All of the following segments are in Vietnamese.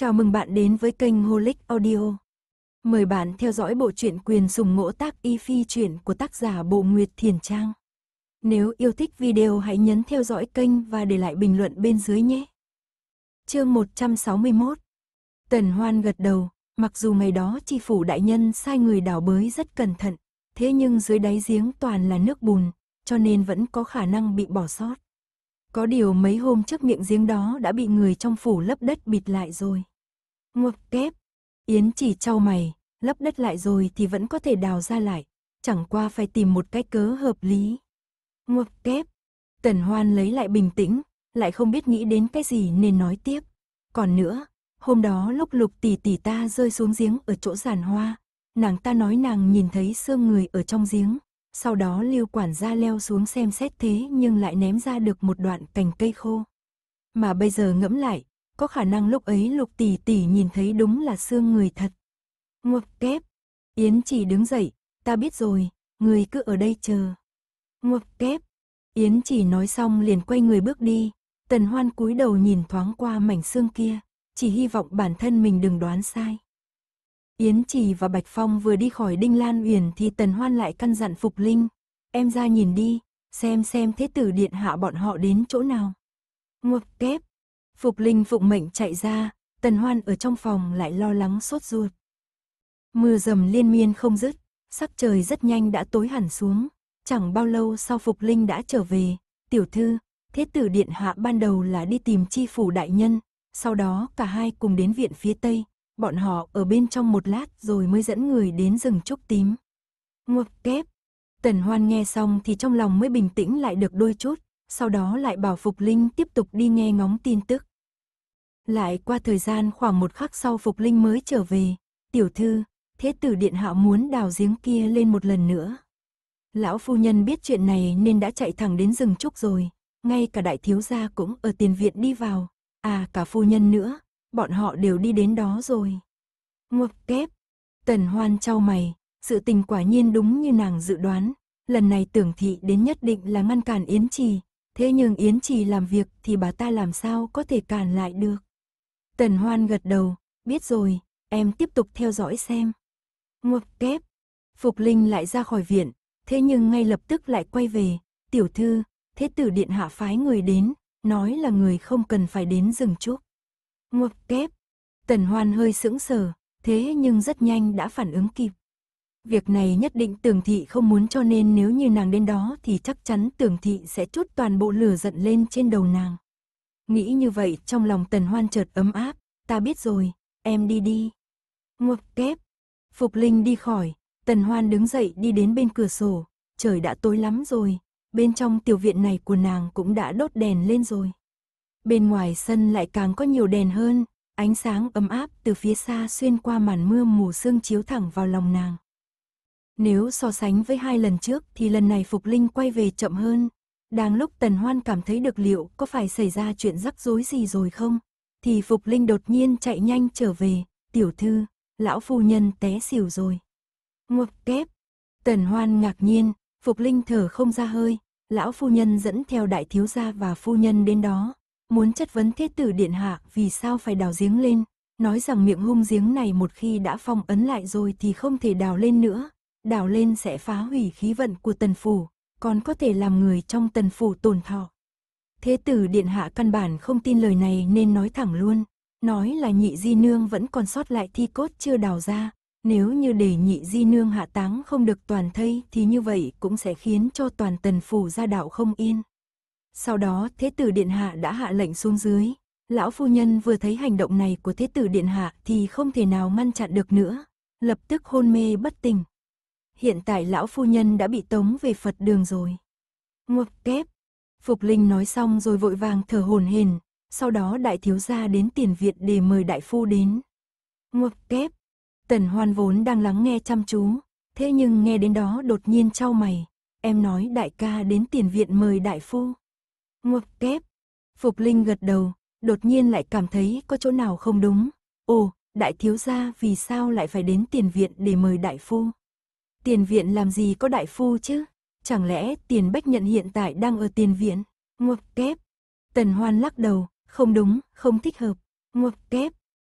Chào mừng bạn đến với kênh Holic Audio. Mời bạn theo dõi bộ truyện quyền sùng ngỗ tác y phi truyện của tác giả Bộ Nguyệt Thiền Trang. Nếu yêu thích video hãy nhấn theo dõi kênh và để lại bình luận bên dưới nhé. Chương 161 Tần Hoan gật đầu, mặc dù ngày đó chi phủ đại nhân sai người đào bới rất cẩn thận, thế nhưng dưới đáy giếng toàn là nước bùn, cho nên vẫn có khả năng bị bỏ sót. Có điều mấy hôm trước miệng giếng đó đã bị người trong phủ lấp đất bịt lại rồi. Ngược kép. Yến chỉ trao mày, lấp đất lại rồi thì vẫn có thể đào ra lại, chẳng qua phải tìm một cách cớ hợp lý. Ngược kép. Tần Hoan lấy lại bình tĩnh, lại không biết nghĩ đến cái gì nên nói tiếp. Còn nữa, hôm đó lúc lục tỷ tỷ ta rơi xuống giếng ở chỗ giàn hoa, nàng ta nói nàng nhìn thấy xương người ở trong giếng, sau đó lưu quản gia leo xuống xem xét thế nhưng lại ném ra được một đoạn cành cây khô. Mà bây giờ ngẫm lại, có khả năng lúc ấy lục tỷ tỷ nhìn thấy đúng là xương người thật. Ngục kép, Yến chỉ đứng dậy, ta biết rồi, người cứ ở đây chờ. Ngục kép, Yến chỉ nói xong liền quay người bước đi, tần hoan cúi đầu nhìn thoáng qua mảnh xương kia, chỉ hy vọng bản thân mình đừng đoán sai. Yến Trì và Bạch Phong vừa đi khỏi Đinh Lan Uyển thì Tần Hoan lại căn dặn Phục Linh, em ra nhìn đi, xem xem thế tử điện hạ bọn họ đến chỗ nào. Ngục kép, Phục Linh phụng mệnh chạy ra, Tần Hoan ở trong phòng lại lo lắng sốt ruột. Mưa dầm liên miên không dứt, sắc trời rất nhanh đã tối hẳn xuống, chẳng bao lâu sau Phục Linh đã trở về, tiểu thư, thế tử điện hạ ban đầu là đi tìm chi phủ đại nhân, sau đó cả hai cùng đến viện phía tây, bọn họ ở bên trong một lát rồi mới dẫn người đến rừng trúc tím. Ngược kép, Tần Hoan nghe xong thì trong lòng mới bình tĩnh lại được đôi chút, sau đó lại bảo Phục Linh tiếp tục đi nghe ngóng tin tức. Lại qua thời gian khoảng một khắc sau Phục Linh mới trở về, tiểu thư, thế tử điện hạ muốn đào giếng kia lên một lần nữa. Lão phu nhân biết chuyện này nên đã chạy thẳng đến rừng trúc rồi, ngay cả đại thiếu gia cũng ở tiền viện đi vào, à cả phu nhân nữa, bọn họ đều đi đến đó rồi. Ngọc kép, tần hoan trao mày, sự tình quả nhiên đúng như nàng dự đoán, lần này tưởng thị đến nhất định là ngăn cản Yến Trì, Thế nhưng Yến Trì làm việc thì bà ta làm sao có thể cản lại được. Tần Hoan gật đầu, biết rồi, em tiếp tục theo dõi xem. Ngọc kép, Phục Linh lại ra khỏi viện, thế nhưng ngay lập tức lại quay về, tiểu thư, thế tử điện hạ phái người đến, nói là người không cần phải đến rừng trúc. Ngọc kép, Tần Hoan hơi sững sờ, thế nhưng rất nhanh đã phản ứng kịp. Việc này nhất định Tường thị không muốn cho nên nếu như nàng đến đó thì chắc chắn Tường thị sẽ chút toàn bộ lửa giận lên trên đầu nàng. Nghĩ như vậy trong lòng tần hoan chợt ấm áp, ta biết rồi, em đi đi. Ngọc kép. Phục Linh đi khỏi, tần hoan đứng dậy đi đến bên cửa sổ, trời đã tối lắm rồi, bên trong tiểu viện này của nàng cũng đã đốt đèn lên rồi. Bên ngoài sân lại càng có nhiều đèn hơn, ánh sáng ấm áp từ phía xa xuyên qua màn mưa mù sương chiếu thẳng vào lòng nàng. Nếu so sánh với hai lần trước thì lần này Phục Linh quay về chậm hơn. Đang lúc Tần Hoan cảm thấy được liệu có phải xảy ra chuyện rắc rối gì rồi không, thì Phục Linh đột nhiên chạy nhanh trở về, tiểu thư, lão phu nhân té xỉu rồi. Ngọc kép, Tần Hoan ngạc nhiên, Phục Linh thở không ra hơi, lão phu nhân dẫn theo đại thiếu gia và phu nhân đến đó, muốn chất vấn thế tử điện hạ vì sao phải đào giếng lên, nói rằng miệng hung giếng này một khi đã phong ấn lại rồi thì không thể đào lên nữa, đào lên sẽ phá hủy khí vận của tần phủ, còn có thể làm người trong tần phủ tổn thọ. Thế tử điện hạ căn bản không tin lời này nên nói thẳng luôn, nói là nhị di nương vẫn còn sót lại thi cốt chưa đào ra, nếu như để nhị di nương hạ táng không được toàn thây thì như vậy cũng sẽ khiến cho toàn tần phủ ra đạo không yên. Sau đó thế tử điện hạ đã hạ lệnh xuống dưới, lão phu nhân vừa thấy hành động này của thế tử điện hạ thì không thể nào ngăn chặn được nữa, lập tức hôn mê bất tỉnh hiện tại lão phu nhân đã bị tống về Phật đường rồi. Ngọc kép. Phục Linh nói xong rồi vội vàng thở hồn hển, sau đó đại thiếu gia đến tiền viện để mời đại phu đến. Ngọc kép. Tần Hoan vốn đang lắng nghe chăm chú, thế nhưng nghe đến đó đột nhiên trao mày, em nói đại ca đến tiền viện mời đại phu. Ngọc kép. Phục Linh gật đầu, đột nhiên lại cảm thấy có chỗ nào không đúng. Ồ, đại thiếu gia vì sao lại phải đến tiền viện để mời đại phu? tiền viện làm gì có đại phu chứ? Chẳng lẽ tiền bách nhận hiện tại đang ở tiền viện? Ngoặc kép. Tần Hoan lắc đầu, không đúng, không thích hợp. Ngoặc kép.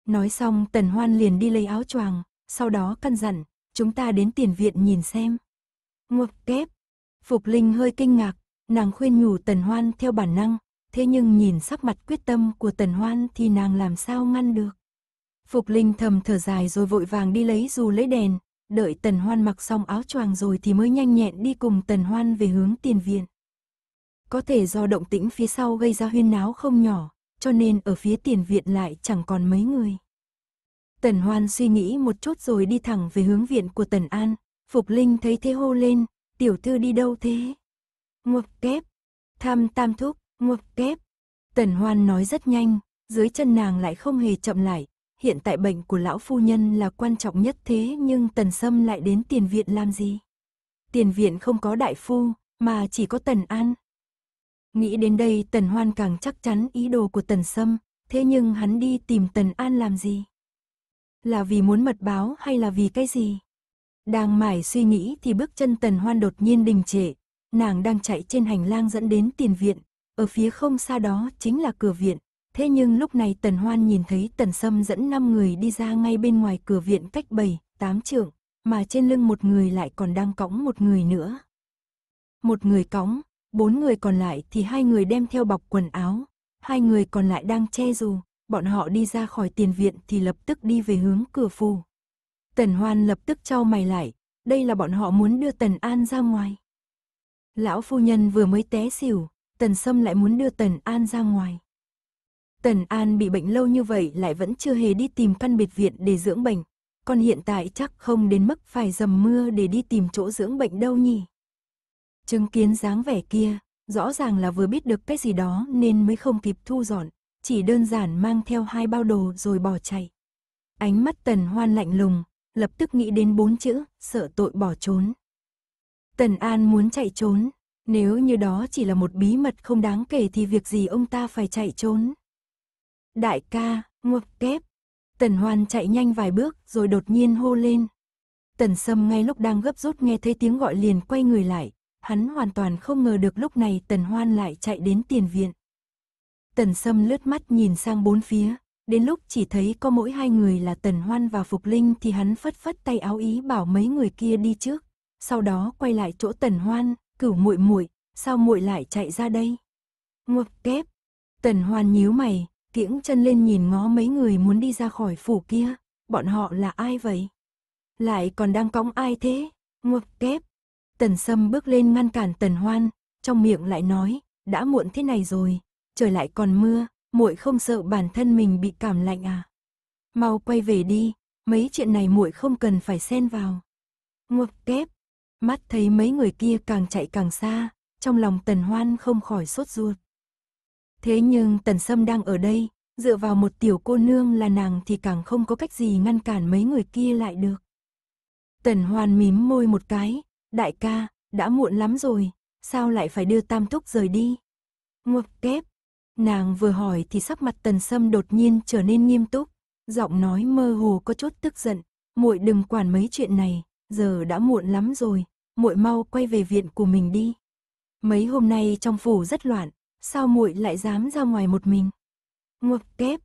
Nói xong Tần Hoan liền đi lấy áo choàng, sau đó căn dặn, chúng ta đến tiền viện nhìn xem. Ngoặc kép. Phục Linh hơi kinh ngạc, nàng khuyên nhủ Tần Hoan theo bản năng, thế nhưng nhìn sắc mặt quyết tâm của Tần Hoan thì nàng làm sao ngăn được. Phục Linh thầm thở dài rồi vội vàng đi lấy dù lấy đèn, đợi Tần Hoan mặc xong áo choàng rồi thì mới nhanh nhẹn đi cùng Tần Hoan về hướng tiền viện. Có thể do động tĩnh phía sau gây ra huyên náo không nhỏ, cho nên ở phía tiền viện lại chẳng còn mấy người. Tần Hoan suy nghĩ một chút rồi đi thẳng về hướng viện của Tần An, Phục Linh thấy thế hô lên, tiểu thư đi đâu thế? Ngọc kép, tham tam thúc, ngọc kép. Tần Hoan nói rất nhanh, dưới chân nàng lại không hề chậm lại, hiện tại bệnh của lão phu nhân là quan trọng nhất thế nhưng tần sâm lại đến tiền viện làm gì? Tiền viện không có đại phu, mà chỉ có tần an. Nghĩ đến đây tần hoan càng chắc chắn ý đồ của tần sâm, thế nhưng hắn đi tìm tần an làm gì? Là vì muốn mật báo hay là vì cái gì? Đang mải suy nghĩ thì bước chân tần hoan đột nhiên đình trệ, nàng đang chạy trên hành lang dẫn đến tiền viện, ở phía không xa đó chính là cửa viện. Thế nhưng lúc này Tần Hoan nhìn thấy Tần Sâm dẫn 5 người đi ra ngay bên ngoài cửa viện cách 7, 8 trượng, mà trên lưng một người lại còn đang cõng một người nữa. Một người cõng, bốn người còn lại thì hai người đem theo bọc quần áo, hai người còn lại đang che dù, bọn họ đi ra khỏi tiền viện thì lập tức đi về hướng cửa phù. Tần Hoan lập tức trao mày lại, đây là bọn họ muốn đưa Tần An ra ngoài. Lão phu nhân vừa mới té xỉu, Tần Sâm lại muốn đưa Tần An ra ngoài. Tần An bị bệnh lâu như vậy lại vẫn chưa hề đi tìm căn biệt viện để dưỡng bệnh. Còn hiện tại chắc không đến mức phải dầm mưa để đi tìm chỗ dưỡng bệnh đâu nhỉ. Chứng kiến dáng vẻ kia, rõ ràng là vừa biết được cái gì đó nên mới không kịp thu dọn, chỉ đơn giản mang theo hai bao đồ rồi bỏ chạy. Ánh mắt Tần Hoan lạnh lùng, lập tức nghĩ đến bốn chữ, sợ tội bỏ trốn. Tần An muốn chạy trốn, nếu như đó chỉ là một bí mật không đáng kể thì việc gì ông ta phải chạy trốn. Đại ca, ngập kép. Tần Hoan chạy nhanh vài bước rồi đột nhiên hô lên. Tần Sâm ngay lúc đang gấp rút nghe thấy tiếng gọi liền quay người lại, hắn hoàn toàn không ngờ được lúc này Tần Hoan lại chạy đến tiền viện. Tần Sâm lướt mắt nhìn sang bốn phía, đến lúc chỉ thấy có mỗi hai người là Tần Hoan và Phục Linh thì hắn phất phất tay áo ý bảo mấy người kia đi trước, sau đó quay lại chỗ Tần Hoan, cửu muội muội, sao muội lại chạy ra đây? Ngập kép. Tần Hoan nhíu mày, kiễng chân lên nhìn ngó mấy người muốn đi ra khỏi phủ kia, bọn họ là ai vậy? Lại còn đang cõng ai thế? Ngược kép. Tần Sâm bước lên ngăn cản Tần Hoan, trong miệng lại nói, đã muộn thế này rồi, trời lại còn mưa, muội không sợ bản thân mình bị cảm lạnh à? Mau quay về đi, mấy chuyện này muội không cần phải xen vào. Ngược kép. Mắt thấy mấy người kia càng chạy càng xa, trong lòng Tần Hoan không khỏi sốt ruột. Thế nhưng Tần Sâm đang ở đây, dựa vào một tiểu cô nương là nàng thì càng không có cách gì ngăn cản mấy người kia lại được. Tần Hoan mím môi một cái, đại ca, đã muộn lắm rồi, sao lại phải đưa Tam Thúc rời đi? Ngọc kép, nàng vừa hỏi thì sắc mặt Tần Sâm đột nhiên trở nên nghiêm túc, giọng nói mơ hồ có chút tức giận, muội đừng quản mấy chuyện này, giờ đã muộn lắm rồi, muội mau quay về viện của mình đi. Mấy hôm nay trong phủ rất loạn, sao muội lại dám ra ngoài một mình? Ngoặc kép.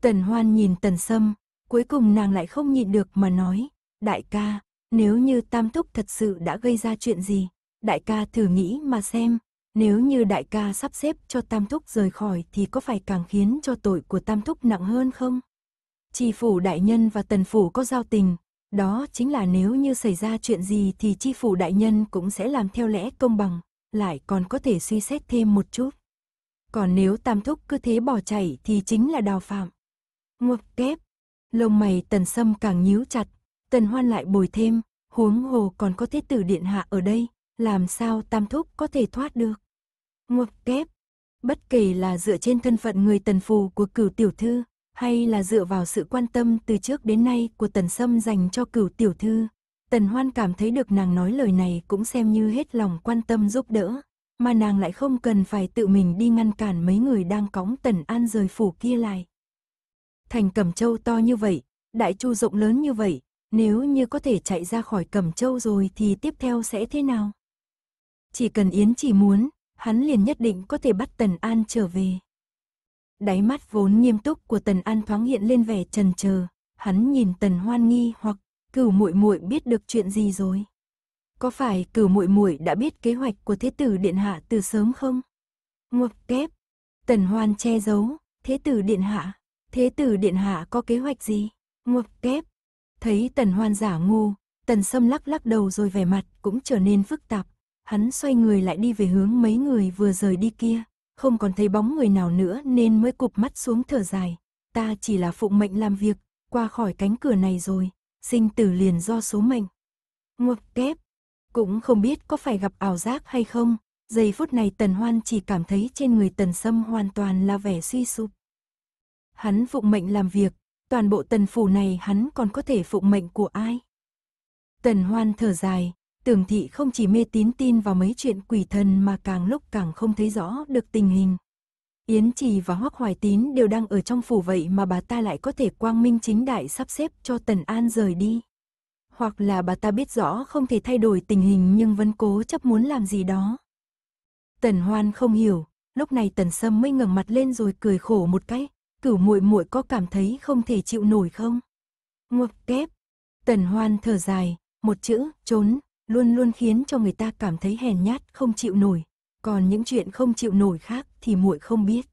Tần Hoan nhìn Tần Sâm, cuối cùng nàng lại không nhịn được mà nói, đại ca, nếu như Tam Thúc thật sự đã gây ra chuyện gì, đại ca thử nghĩ mà xem, nếu như đại ca sắp xếp cho Tam Thúc rời khỏi thì có phải càng khiến cho tội của Tam Thúc nặng hơn không? tri phủ đại nhân và tần phủ có giao tình, đó chính là nếu như xảy ra chuyện gì thì tri phủ đại nhân cũng sẽ làm theo lẽ công bằng, lại còn có thể suy xét thêm một chút. Còn nếu tam thúc cứ thế bỏ chạy thì chính là đào phạm. Ngục kép. Lông mày tần sâm càng nhíu chặt. Tần hoan lại bồi thêm. Huống hồ còn có thế tử điện hạ ở đây. Làm sao tam thúc có thể thoát được. Ngục kép. Bất kể là dựa trên thân phận người tần phù của cửu tiểu thư. Hay là dựa vào sự quan tâm từ trước đến nay của tần sâm dành cho cửu tiểu thư. Tần Hoan cảm thấy được nàng nói lời này cũng xem như hết lòng quan tâm giúp đỡ, mà nàng lại không cần phải tự mình đi ngăn cản mấy người đang cõng Tần An rời phủ kia lại. Thành Cẩm Châu to như vậy, đại chu rộng lớn như vậy, nếu như có thể chạy ra khỏi Cẩm Châu rồi thì tiếp theo sẽ thế nào? Chỉ cần Yến chỉ muốn, hắn liền nhất định có thể bắt Tần An trở về. Đáy mắt vốn nghiêm túc của Tần An thoáng hiện lên vẻ trần chờ, hắn nhìn Tần Hoan nghi hoặc cửu muội muội biết được chuyện gì rồi. Có phải cửu muội muội đã biết kế hoạch của thế tử điện hạ từ sớm không? Ngọc kép. Tần Hoan che giấu, thế tử điện hạ, thế tử điện hạ có kế hoạch gì? Ngọc kép. Thấy Tần Hoan giả ngu, Tần Sâm lắc lắc đầu rồi vẻ mặt cũng trở nên phức tạp. Hắn xoay người lại đi về hướng mấy người vừa rời đi kia, không còn thấy bóng người nào nữa nên mới cụp mắt xuống thở dài. Ta chỉ là phụng mệnh làm việc, qua khỏi cánh cửa này rồi, sinh tử liền do số mệnh. Ngọc kép, cũng không biết có phải gặp ảo giác hay không, giây phút này tần hoan chỉ cảm thấy trên người tần sâm hoàn toàn là vẻ suy sụp. Hắn phụng mệnh làm việc, toàn bộ tần phủ này hắn còn có thể phụng mệnh của ai? Tần hoan thở dài, tưởng thị không chỉ mê tín tin vào mấy chuyện quỷ thần mà càng lúc càng không thấy rõ được tình hình. Yến Trì và Hoắc Hoài Tín đều đang ở trong phủ vậy mà bà ta lại có thể quang minh chính đại sắp xếp cho Tần An rời đi hoặc là bà ta biết rõ không thể thay đổi tình hình nhưng vẫn cố chấp muốn làm gì đó. Tần Hoan không hiểu, lúc này Tần Sâm mới ngẩng mặt lên rồi cười khổ một cái, cửu muội muội có cảm thấy không thể chịu nổi không? Ngọc kép, Tần Hoan thở dài, một chữ, trốn, luôn luôn khiến cho người ta cảm thấy hèn nhát không chịu nổi, còn những chuyện không chịu nổi khác thì muội không biết.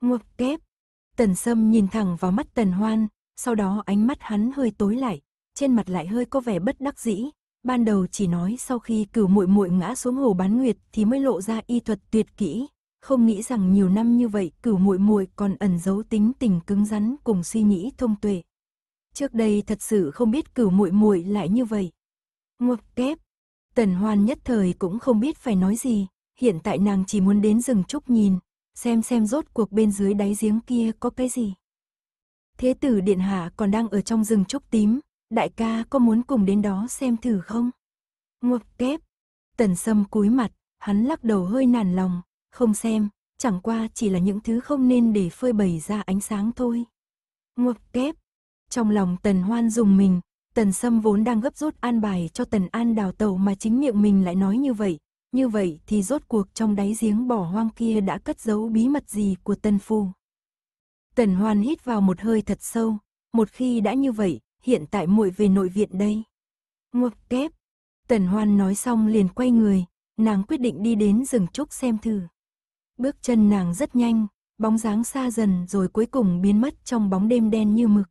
Ngọc kép, Tần Sâm nhìn thẳng vào mắt Tần Hoan, sau đó ánh mắt hắn hơi tối lại, trên mặt lại hơi có vẻ bất đắc dĩ, ban đầu chỉ nói sau khi cửu muội muội ngã xuống hồ bán nguyệt thì mới lộ ra y thuật tuyệt kỹ, không nghĩ rằng nhiều năm như vậy cửu muội muội còn ẩn giấu tính tình cứng rắn cùng suy nghĩ thông tuệ. Trước đây thật sự không biết cửu muội muội lại như vậy. Ngoặc kép, Tần Hoan nhất thời cũng không biết phải nói gì, hiện tại nàng chỉ muốn đến rừng trúc nhìn, xem xem rốt cuộc bên dưới đáy giếng kia có cái gì. Thế tử điện hạ còn đang ở trong rừng trúc tím, Đại ca có muốn cùng đến đó xem thử không? Ngục kép. Tần sâm cúi mặt, hắn lắc đầu hơi nản lòng, không xem, chẳng qua chỉ là những thứ không nên để phơi bày ra ánh sáng thôi. Ngục kép. Trong lòng tần hoan dùng mình, tần sâm vốn đang gấp rút an bài cho tần an đào tàu mà chính miệng mình lại nói như vậy. Như vậy thì rốt cuộc trong đáy giếng bỏ hoang kia đã cất giấu bí mật gì của tần phu. Tần hoan hít vào một hơi thật sâu, một khi đã như vậy, hiện tại muội về nội viện đây. Ngọc kép. Tần Hoan nói xong liền quay người, nàng quyết định đi đến rừng trúc xem thử. Bước chân nàng rất nhanh, bóng dáng xa dần rồi cuối cùng biến mất trong bóng đêm đen như mực.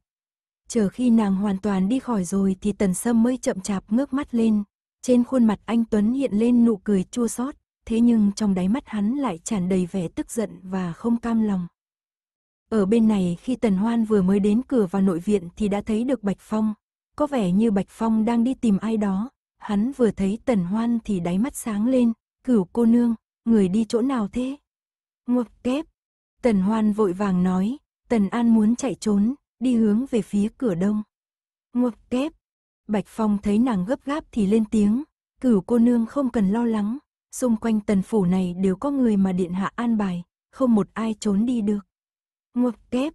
Chờ khi nàng hoàn toàn đi khỏi rồi thì Tần Sâm mới chậm chạp ngước mắt lên, trên khuôn mặt anh Tuấn hiện lên nụ cười chua xót, thế nhưng trong đáy mắt hắn lại tràn đầy vẻ tức giận và không cam lòng. Ở bên này khi Tần Hoan vừa mới đến cửa vào nội viện thì đã thấy được Bạch Phong. Có vẻ như Bạch Phong đang đi tìm ai đó. Hắn vừa thấy Tần Hoan thì đáy mắt sáng lên. Cửu cô nương, người đi chỗ nào thế? Ngọc kép. Tần Hoan vội vàng nói. Tần An muốn chạy trốn, đi hướng về phía cửa đông. Ngọc kép. Bạch Phong thấy nàng gấp gáp thì lên tiếng. Cửu cô nương không cần lo lắng. Xung quanh tần phủ này đều có người mà điện hạ an bài. Không một ai trốn đi được. Ngục kép.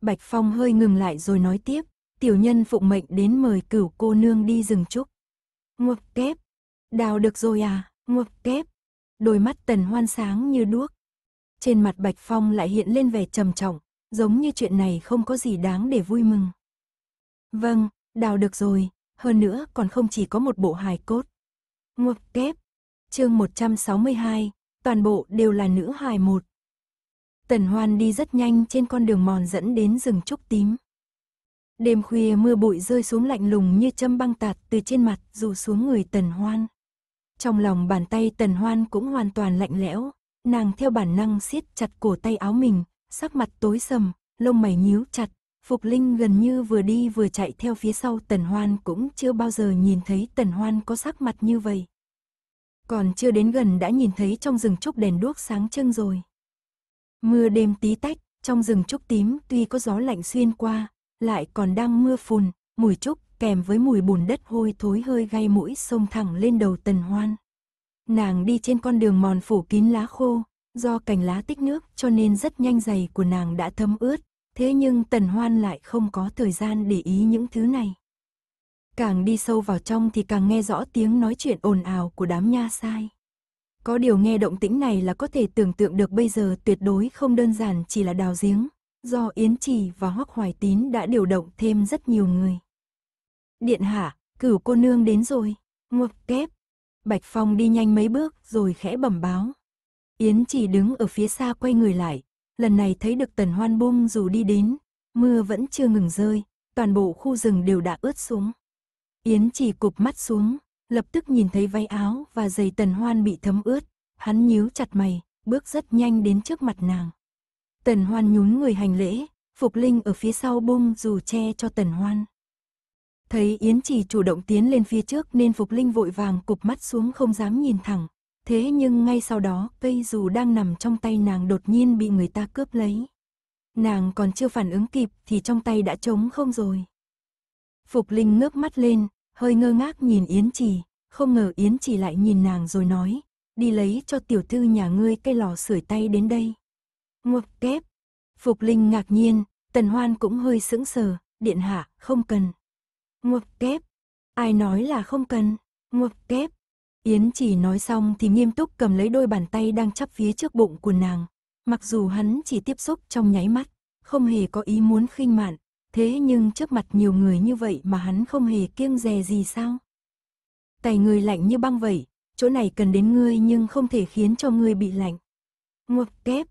Bạch Phong hơi ngừng lại rồi nói tiếp, tiểu nhân phụng mệnh đến mời cửu cô nương đi rừng trúc. Ngục kép. Đào được rồi à, ngục kép. Đôi mắt tần hoan sáng như đuốc. Trên mặt Bạch Phong lại hiện lên vẻ trầm trọng, giống như chuyện này không có gì đáng để vui mừng. Vâng, đào được rồi, hơn nữa còn không chỉ có một bộ hài cốt. Ngục kép. Chương 162, toàn bộ đều là nữ hài một, Tần Hoan đi rất nhanh trên con đường mòn dẫn đến rừng trúc tím. Đêm khuya mưa bụi rơi xuống lạnh lùng như châm băng tạt từ trên mặt dù xuống người Tần Hoan. Trong lòng bàn tay Tần Hoan cũng hoàn toàn lạnh lẽo, nàng theo bản năng siết chặt cổ tay áo mình, sắc mặt tối sầm, lông mày nhíu chặt, Phục Linh gần như vừa đi vừa chạy theo phía sau Tần Hoan cũng chưa bao giờ nhìn thấy Tần Hoan có sắc mặt như vậy. Còn chưa đến gần đã nhìn thấy trong rừng trúc đèn đuốc sáng trưng rồi. Mưa đêm tí tách, trong rừng trúc tím tuy có gió lạnh xuyên qua, lại còn đang mưa phùn, mùi trúc kèm với mùi bùn đất hôi thối hơi gây mũi sông thẳng lên đầu tần hoan. Nàng đi trên con đường mòn phủ kín lá khô, do cành lá tích nước cho nên rất nhanh giày của nàng đã thấm ướt, thế nhưng tần hoan lại không có thời gian để ý những thứ này. Càng đi sâu vào trong thì càng nghe rõ tiếng nói chuyện ồn ào của đám nha sai. Có điều nghe động tĩnh này là có thể tưởng tượng được bây giờ tuyệt đối không đơn giản chỉ là đào giếng, do Yến Trì và Hoắc Hoài Tín đã điều động thêm rất nhiều người. Điện hạ, cửu cô nương đến rồi, ngược kép. Bạch Phong đi nhanh mấy bước rồi khẽ bẩm báo. Yến Trì đứng ở phía xa quay người lại, lần này thấy được tần hoan bung dù đi đến, mưa vẫn chưa ngừng rơi, toàn bộ khu rừng đều đã ướt xuống. Yến Trì cụp mắt xuống, lập tức nhìn thấy váy áo và giày tần hoan bị thấm ướt, hắn nhíu chặt mày, bước rất nhanh đến trước mặt nàng. Tần hoan nhún người hành lễ, Phục Linh ở phía sau bung dù che cho tần hoan. Thấy Yến Trì chủ động tiến lên phía trước nên Phục Linh vội vàng cụp mắt xuống không dám nhìn thẳng. Thế nhưng ngay sau đó cây dù đang nằm trong tay nàng đột nhiên bị người ta cướp lấy. Nàng còn chưa phản ứng kịp thì trong tay đã trống không rồi. Phục Linh ngước mắt lên, hơi ngơ ngác nhìn Yến Trì, không ngờ Yến Trì lại nhìn nàng rồi nói, đi lấy cho tiểu thư nhà ngươi cây lò sưởi tay đến đây. Ngọc kép, Phục Linh ngạc nhiên, Tần Hoan cũng hơi sững sờ, điện hạ, không cần. Ngọc kép, ai nói là không cần, Ngọc kép. Yến trì nói xong thì nghiêm túc cầm lấy đôi bàn tay đang chắp phía trước bụng của nàng. Mặc dù hắn chỉ tiếp xúc trong nháy mắt, không hề có ý muốn khinh mạn, thế nhưng trước mặt nhiều người như vậy mà hắn không hề kiêng dè gì sao? Tay người lạnh như băng vậy, chỗ này cần đến ngươi nhưng không thể khiến cho ngươi bị lạnh. Ngọc kép,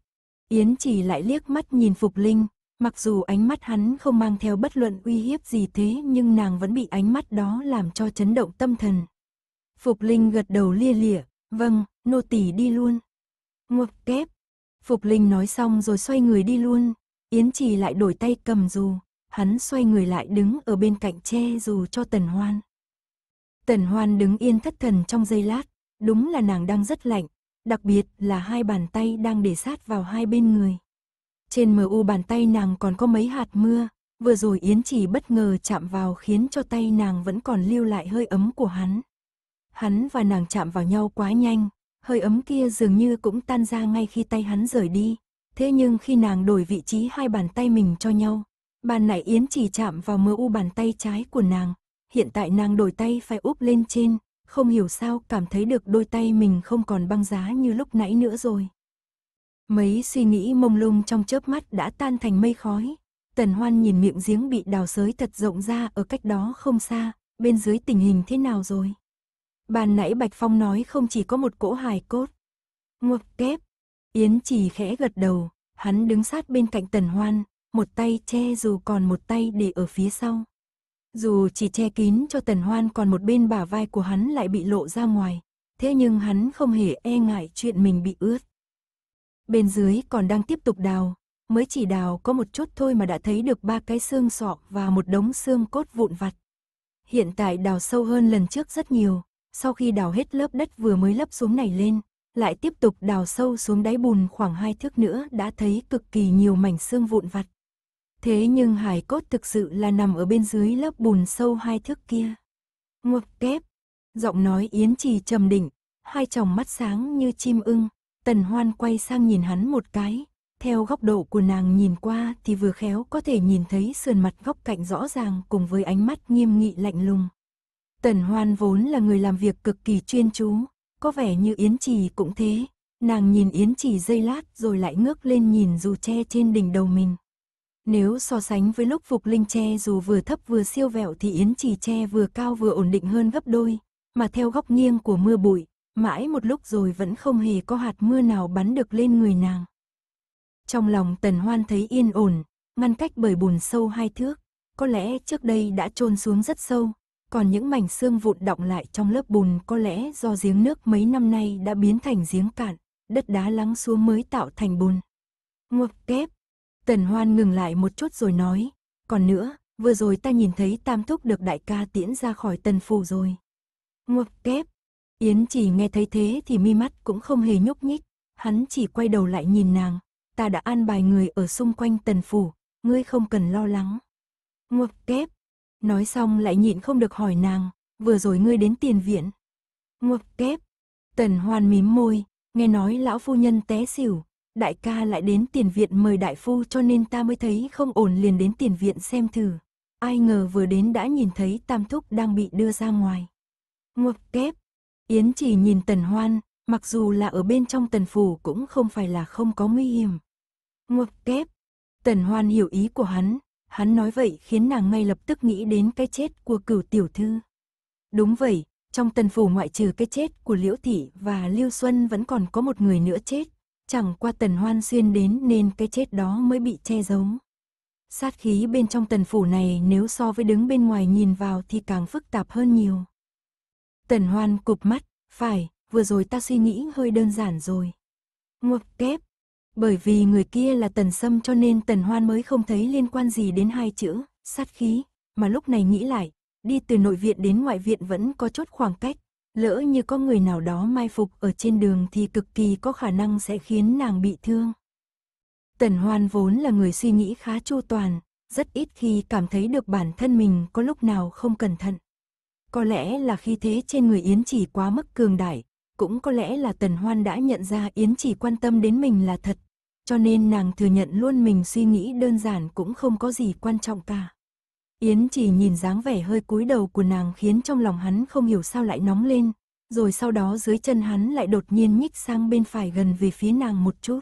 Yến chỉ lại liếc mắt nhìn Phục Linh, mặc dù ánh mắt hắn không mang theo bất luận uy hiếp gì thế nhưng nàng vẫn bị ánh mắt đó làm cho chấn động tâm thần. Phục Linh gật đầu lia lịa, vâng, nô tỳ đi luôn. Ngọc kép, Phục Linh nói xong rồi xoay người đi luôn, Yến chỉ lại đổi tay cầm dù hắn xoay người lại đứng ở bên cạnh che dù cho Tần Hoan. Tần Hoan đứng yên thất thần trong giây lát, đúng là nàng đang rất lạnh, đặc biệt là hai bàn tay đang để sát vào hai bên người. Trên mờ u bàn tay nàng còn có mấy hạt mưa, vừa rồi Yến chỉ bất ngờ chạm vào khiến cho tay nàng vẫn còn lưu lại hơi ấm của hắn. Hắn và nàng chạm vào nhau quá nhanh, hơi ấm kia dường như cũng tan ra ngay khi tay hắn rời đi. Thế nhưng khi nàng đổi vị trí hai bàn tay mình cho nhau, Bàn nãy Yến chỉ chạm vào mơ u bàn tay trái của nàng. Hiện tại nàng đổi tay phải úp lên trên, không hiểu sao cảm thấy được đôi tay mình không còn băng giá như lúc nãy nữa rồi. Mấy suy nghĩ mông lung trong chớp mắt đã tan thành mây khói. Tần Hoan nhìn miệng giếng bị đào sới thật rộng ra ở cách đó không xa, bên dưới tình hình thế nào rồi. Bàn nãy Bạch Phong nói không chỉ có một cỗ hài cốt. Ngược kép, Yến chỉ khẽ gật đầu, hắn đứng sát bên cạnh Tần Hoan, một tay che dù còn một tay để ở phía sau. Dù chỉ che kín cho tần hoan còn một bên bả vai của hắn lại bị lộ ra ngoài, thế nhưng hắn không hề e ngại chuyện mình bị ướt. Bên dưới còn đang tiếp tục đào, mới chỉ đào có một chút thôi mà đã thấy được ba cái xương sọ và một đống xương cốt vụn vặt. Hiện tại đào sâu hơn lần trước rất nhiều, sau khi đào hết lớp đất vừa mới lấp xuống này lên, lại tiếp tục đào sâu xuống đáy bùn khoảng hai thước nữa đã thấy cực kỳ nhiều mảnh xương vụn vặt. Thế nhưng hải cốt thực sự là nằm ở bên dưới lớp bùn sâu hai thước kia. Ngục kép, giọng nói yến trì trầm định, hai tròng mắt sáng như chim ưng, tần hoan quay sang nhìn hắn một cái, theo góc độ của nàng nhìn qua thì vừa khéo có thể nhìn thấy sườn mặt góc cạnh rõ ràng cùng với ánh mắt nghiêm nghị lạnh lùng. Tần Hoan vốn là người làm việc cực kỳ chuyên chú, có vẻ như Yến Trì cũng thế. Nàng nhìn Yến Trì dây lát rồi lại ngước lên nhìn dù che trên đỉnh đầu mình. Nếu so sánh với lúc Phục Linh tre dù vừa thấp vừa siêu vẹo thì Yến Trì tre vừa cao vừa ổn định hơn gấp đôi, mà theo góc nghiêng của mưa bụi, mãi một lúc rồi vẫn không hề có hạt mưa nào bắn được lên người nàng. Trong lòng Tần Hoan thấy yên ổn, ngăn cách bởi bùn sâu hai thước, có lẽ trước đây đã trôn xuống rất sâu, còn những mảnh xương vụn động lại trong lớp bùn có lẽ do giếng nước mấy năm nay đã biến thành giếng cạn, đất đá lắng xuống mới tạo thành bùn. Ngược kép, Tần Hoan ngừng lại một chút rồi nói, còn nữa, vừa rồi ta nhìn thấy tam thúc được đại ca tiễn ra khỏi tần phủ rồi. Ngọc kép, Yến chỉ nghe thấy thế thì mi mắt cũng không hề nhúc nhích, hắn chỉ quay đầu lại nhìn nàng, ta đã an bài người ở xung quanh tần phủ, ngươi không cần lo lắng. Ngọc kép, nói xong lại nhịn không được hỏi nàng, vừa rồi ngươi đến tiền viện. Ngọc kép, tần hoan mím môi, nghe nói lão phu nhân té xỉu, đại ca lại đến tiền viện mời đại phu cho nên ta mới thấy không ổn liền đến tiền viện xem thử. Ai ngờ vừa đến đã nhìn thấy tam thúc đang bị đưa ra ngoài. Ngập kép, Yến chỉ nhìn tần hoan, mặc dù là ở bên trong tần phủ cũng không phải là không có nguy hiểm. Ngập kép, tần hoan hiểu ý của hắn, hắn nói vậy khiến nàng ngay lập tức nghĩ đến cái chết của cửu tiểu thư. Đúng vậy, trong tần phủ ngoại trừ cái chết của Liễu Thị và Lưu Xuân vẫn còn có một người nữa chết, chẳng qua tần hoan xuyên đến nên cái chết đó mới bị che giấu. Sát khí bên trong tần phủ này nếu so với đứng bên ngoài nhìn vào thì càng phức tạp hơn nhiều. Tần hoan cụp mắt, phải, vừa rồi ta suy nghĩ hơi đơn giản rồi. Ngọc kép, bởi vì người kia là tần sâm cho nên tần hoan mới không thấy liên quan gì đến hai chữ, sát khí, mà lúc này nghĩ lại, đi từ nội viện đến ngoại viện vẫn có chút khoảng cách, lỡ như có người nào đó mai phục ở trên đường thì cực kỳ có khả năng sẽ khiến nàng bị thương. Tần Hoan vốn là người suy nghĩ khá chu toàn, rất ít khi cảm thấy được bản thân mình có lúc nào không cẩn thận. Có lẽ là khi thế trên người Yến chỉ quá mức cường đại, cũng có lẽ là Tần Hoan đã nhận ra Yến chỉ quan tâm đến mình là thật, cho nên nàng thừa nhận luôn mình suy nghĩ đơn giản cũng không có gì quan trọng cả. Yến chỉ nhìn dáng vẻ hơi cúi đầu của nàng khiến trong lòng hắn không hiểu sao lại nóng lên, rồi sau đó dưới chân hắn lại đột nhiên nhích sang bên phải gần về phía nàng một chút.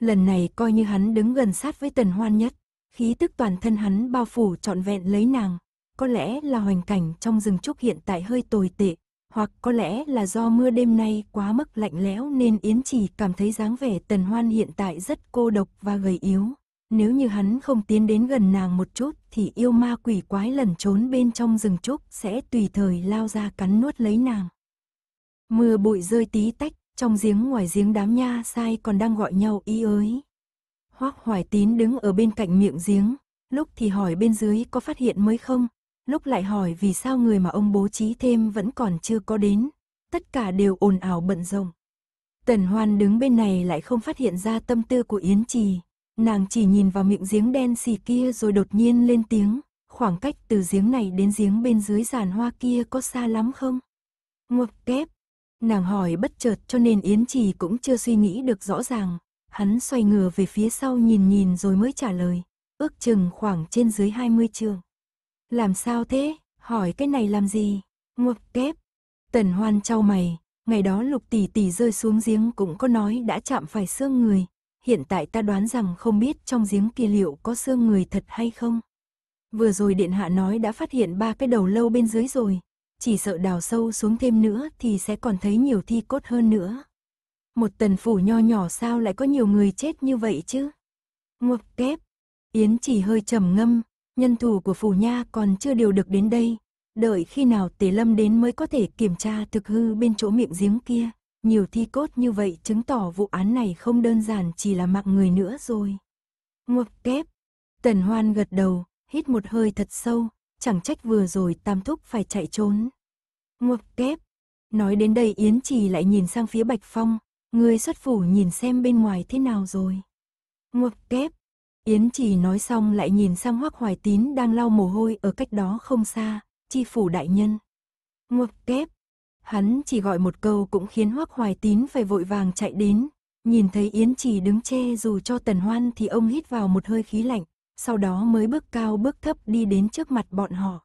Lần này coi như hắn đứng gần sát với tần hoan nhất, khí tức toàn thân hắn bao phủ trọn vẹn lấy nàng, có lẽ là hoàn cảnh trong rừng trúc hiện tại hơi tồi tệ, hoặc có lẽ là do mưa đêm nay quá mức lạnh lẽo nên Yến chỉ cảm thấy dáng vẻ tần hoan hiện tại rất cô độc và gầy yếu. Nếu như hắn không tiến đến gần nàng một chút thì yêu ma quỷ quái lẩn trốn bên trong rừng trúc sẽ tùy thời lao ra cắn nuốt lấy nàng. Mưa bụi rơi tí tách, trong giếng ngoài giếng đám nha sai còn đang gọi nhau y ới. Hoác Hoài Tín đứng ở bên cạnh miệng giếng, lúc thì hỏi bên dưới có phát hiện mới không, lúc lại hỏi vì sao người mà ông bố trí thêm vẫn còn chưa có đến, tất cả đều ồn ào bận rộn. Tần Hoan đứng bên này lại không phát hiện ra tâm tư của Yến Trì, Nàng chỉ nhìn vào miệng giếng đen xì kia rồi đột nhiên lên tiếng, khoảng cách từ giếng này đến giếng bên dưới giàn hoa kia có xa lắm không? Ngoặc kép. Nàng hỏi bất chợt cho nên Yến Trì cũng chưa suy nghĩ được rõ ràng. Hắn xoay ngửa về phía sau nhìn nhìn rồi mới trả lời. Ước chừng khoảng trên dưới 20 trường. Làm sao thế? Hỏi cái này làm gì? Ngoặc kép. Tần hoan trao mày. Ngày đó lục tỷ tỷ rơi xuống giếng cũng có nói đã chạm phải xương người hiện tại ta đoán rằng không biết trong giếng kia liệu có xương người thật hay không. Vừa rồi điện hạ nói đã phát hiện ba cái đầu lâu bên dưới rồi, chỉ sợ đào sâu xuống thêm nữa thì sẽ còn thấy nhiều thi cốt hơn nữa. Một tần phủ nho nhỏ sao lại có nhiều người chết như vậy chứ? Ngọc kép, Yến chỉ hơi trầm ngâm, nhân thủ của phủ nha còn chưa điều được đến đây, đợi khi nào Tế Lâm đến mới có thể kiểm tra thực hư bên chỗ miệng giếng kia nhiều thi cốt như vậy chứng tỏ vụ án này không đơn giản chỉ là mạng người nữa rồi. Ngoặc kép. Tần Hoan gật đầu, hít một hơi thật sâu, chẳng trách vừa rồi Tam Thúc phải chạy trốn. Ngoặc kép. Nói đến đây Yến Trì lại nhìn sang phía Bạch Phong, người xuất phủ nhìn xem bên ngoài thế nào rồi. Ngoặc kép. Yến Trì nói xong lại nhìn sang Hoắc Hoài Tín đang lau mồ hôi ở cách đó không xa, chi phủ đại nhân. Ngoặc kép. Hắn chỉ gọi một câu cũng khiến Hoắc Hoài Tín phải vội vàng chạy đến. Nhìn thấy Yến Trì đứng che dù cho Tần Hoan thì ông hít vào một hơi khí lạnh, sau đó mới bước cao bước thấp đi đến trước mặt bọn họ.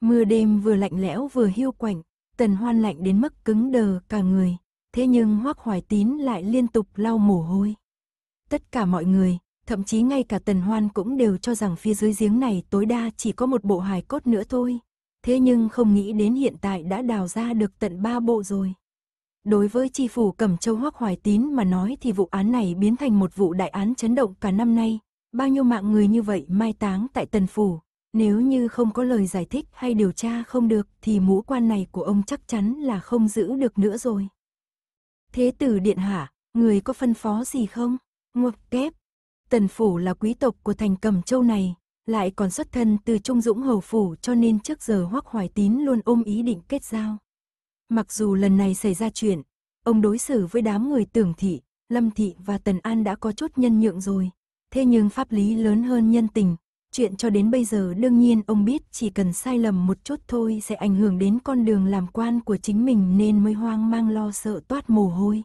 Mưa đêm vừa lạnh lẽo vừa hiu quạnh, Tần Hoan lạnh đến mức cứng đờ cả người, thế nhưng Hoắc Hoài Tín lại liên tục lau mồ hôi. Tất cả mọi người, thậm chí ngay cả Tần Hoan cũng đều cho rằng phía dưới giếng này tối đa chỉ có một bộ hài cốt nữa thôi, thế nhưng không nghĩ đến hiện tại đã đào ra được tận ba bộ rồi. Đối với chi phủ Cẩm Châu Hoắc Hoài Tín mà nói thì vụ án này biến thành một vụ đại án chấn động cả năm nay, bao nhiêu mạng người như vậy mai táng tại Tần Phủ, nếu như không có lời giải thích hay điều tra không được thì mũ quan này của ông chắc chắn là không giữ được nữa rồi. Thế tử Điện Hạ, người có phân phó gì không? Ngọc kép. Tần Phủ là quý tộc của thành Cẩm Châu này, lại còn xuất thân từ Trung Dũng Hầu Phủ cho nên trước giờ Hoắc Hoài Tín luôn ôm ý định kết giao. Mặc dù lần này xảy ra chuyện, ông đối xử với đám người tưởng thị, Lâm Thị và Tần An đã có chút nhân nhượng rồi, thế nhưng pháp lý lớn hơn nhân tình, chuyện cho đến bây giờ đương nhiên ông biết chỉ cần sai lầm một chút thôi sẽ ảnh hưởng đến con đường làm quan của chính mình nên mới hoang mang lo sợ toát mồ hôi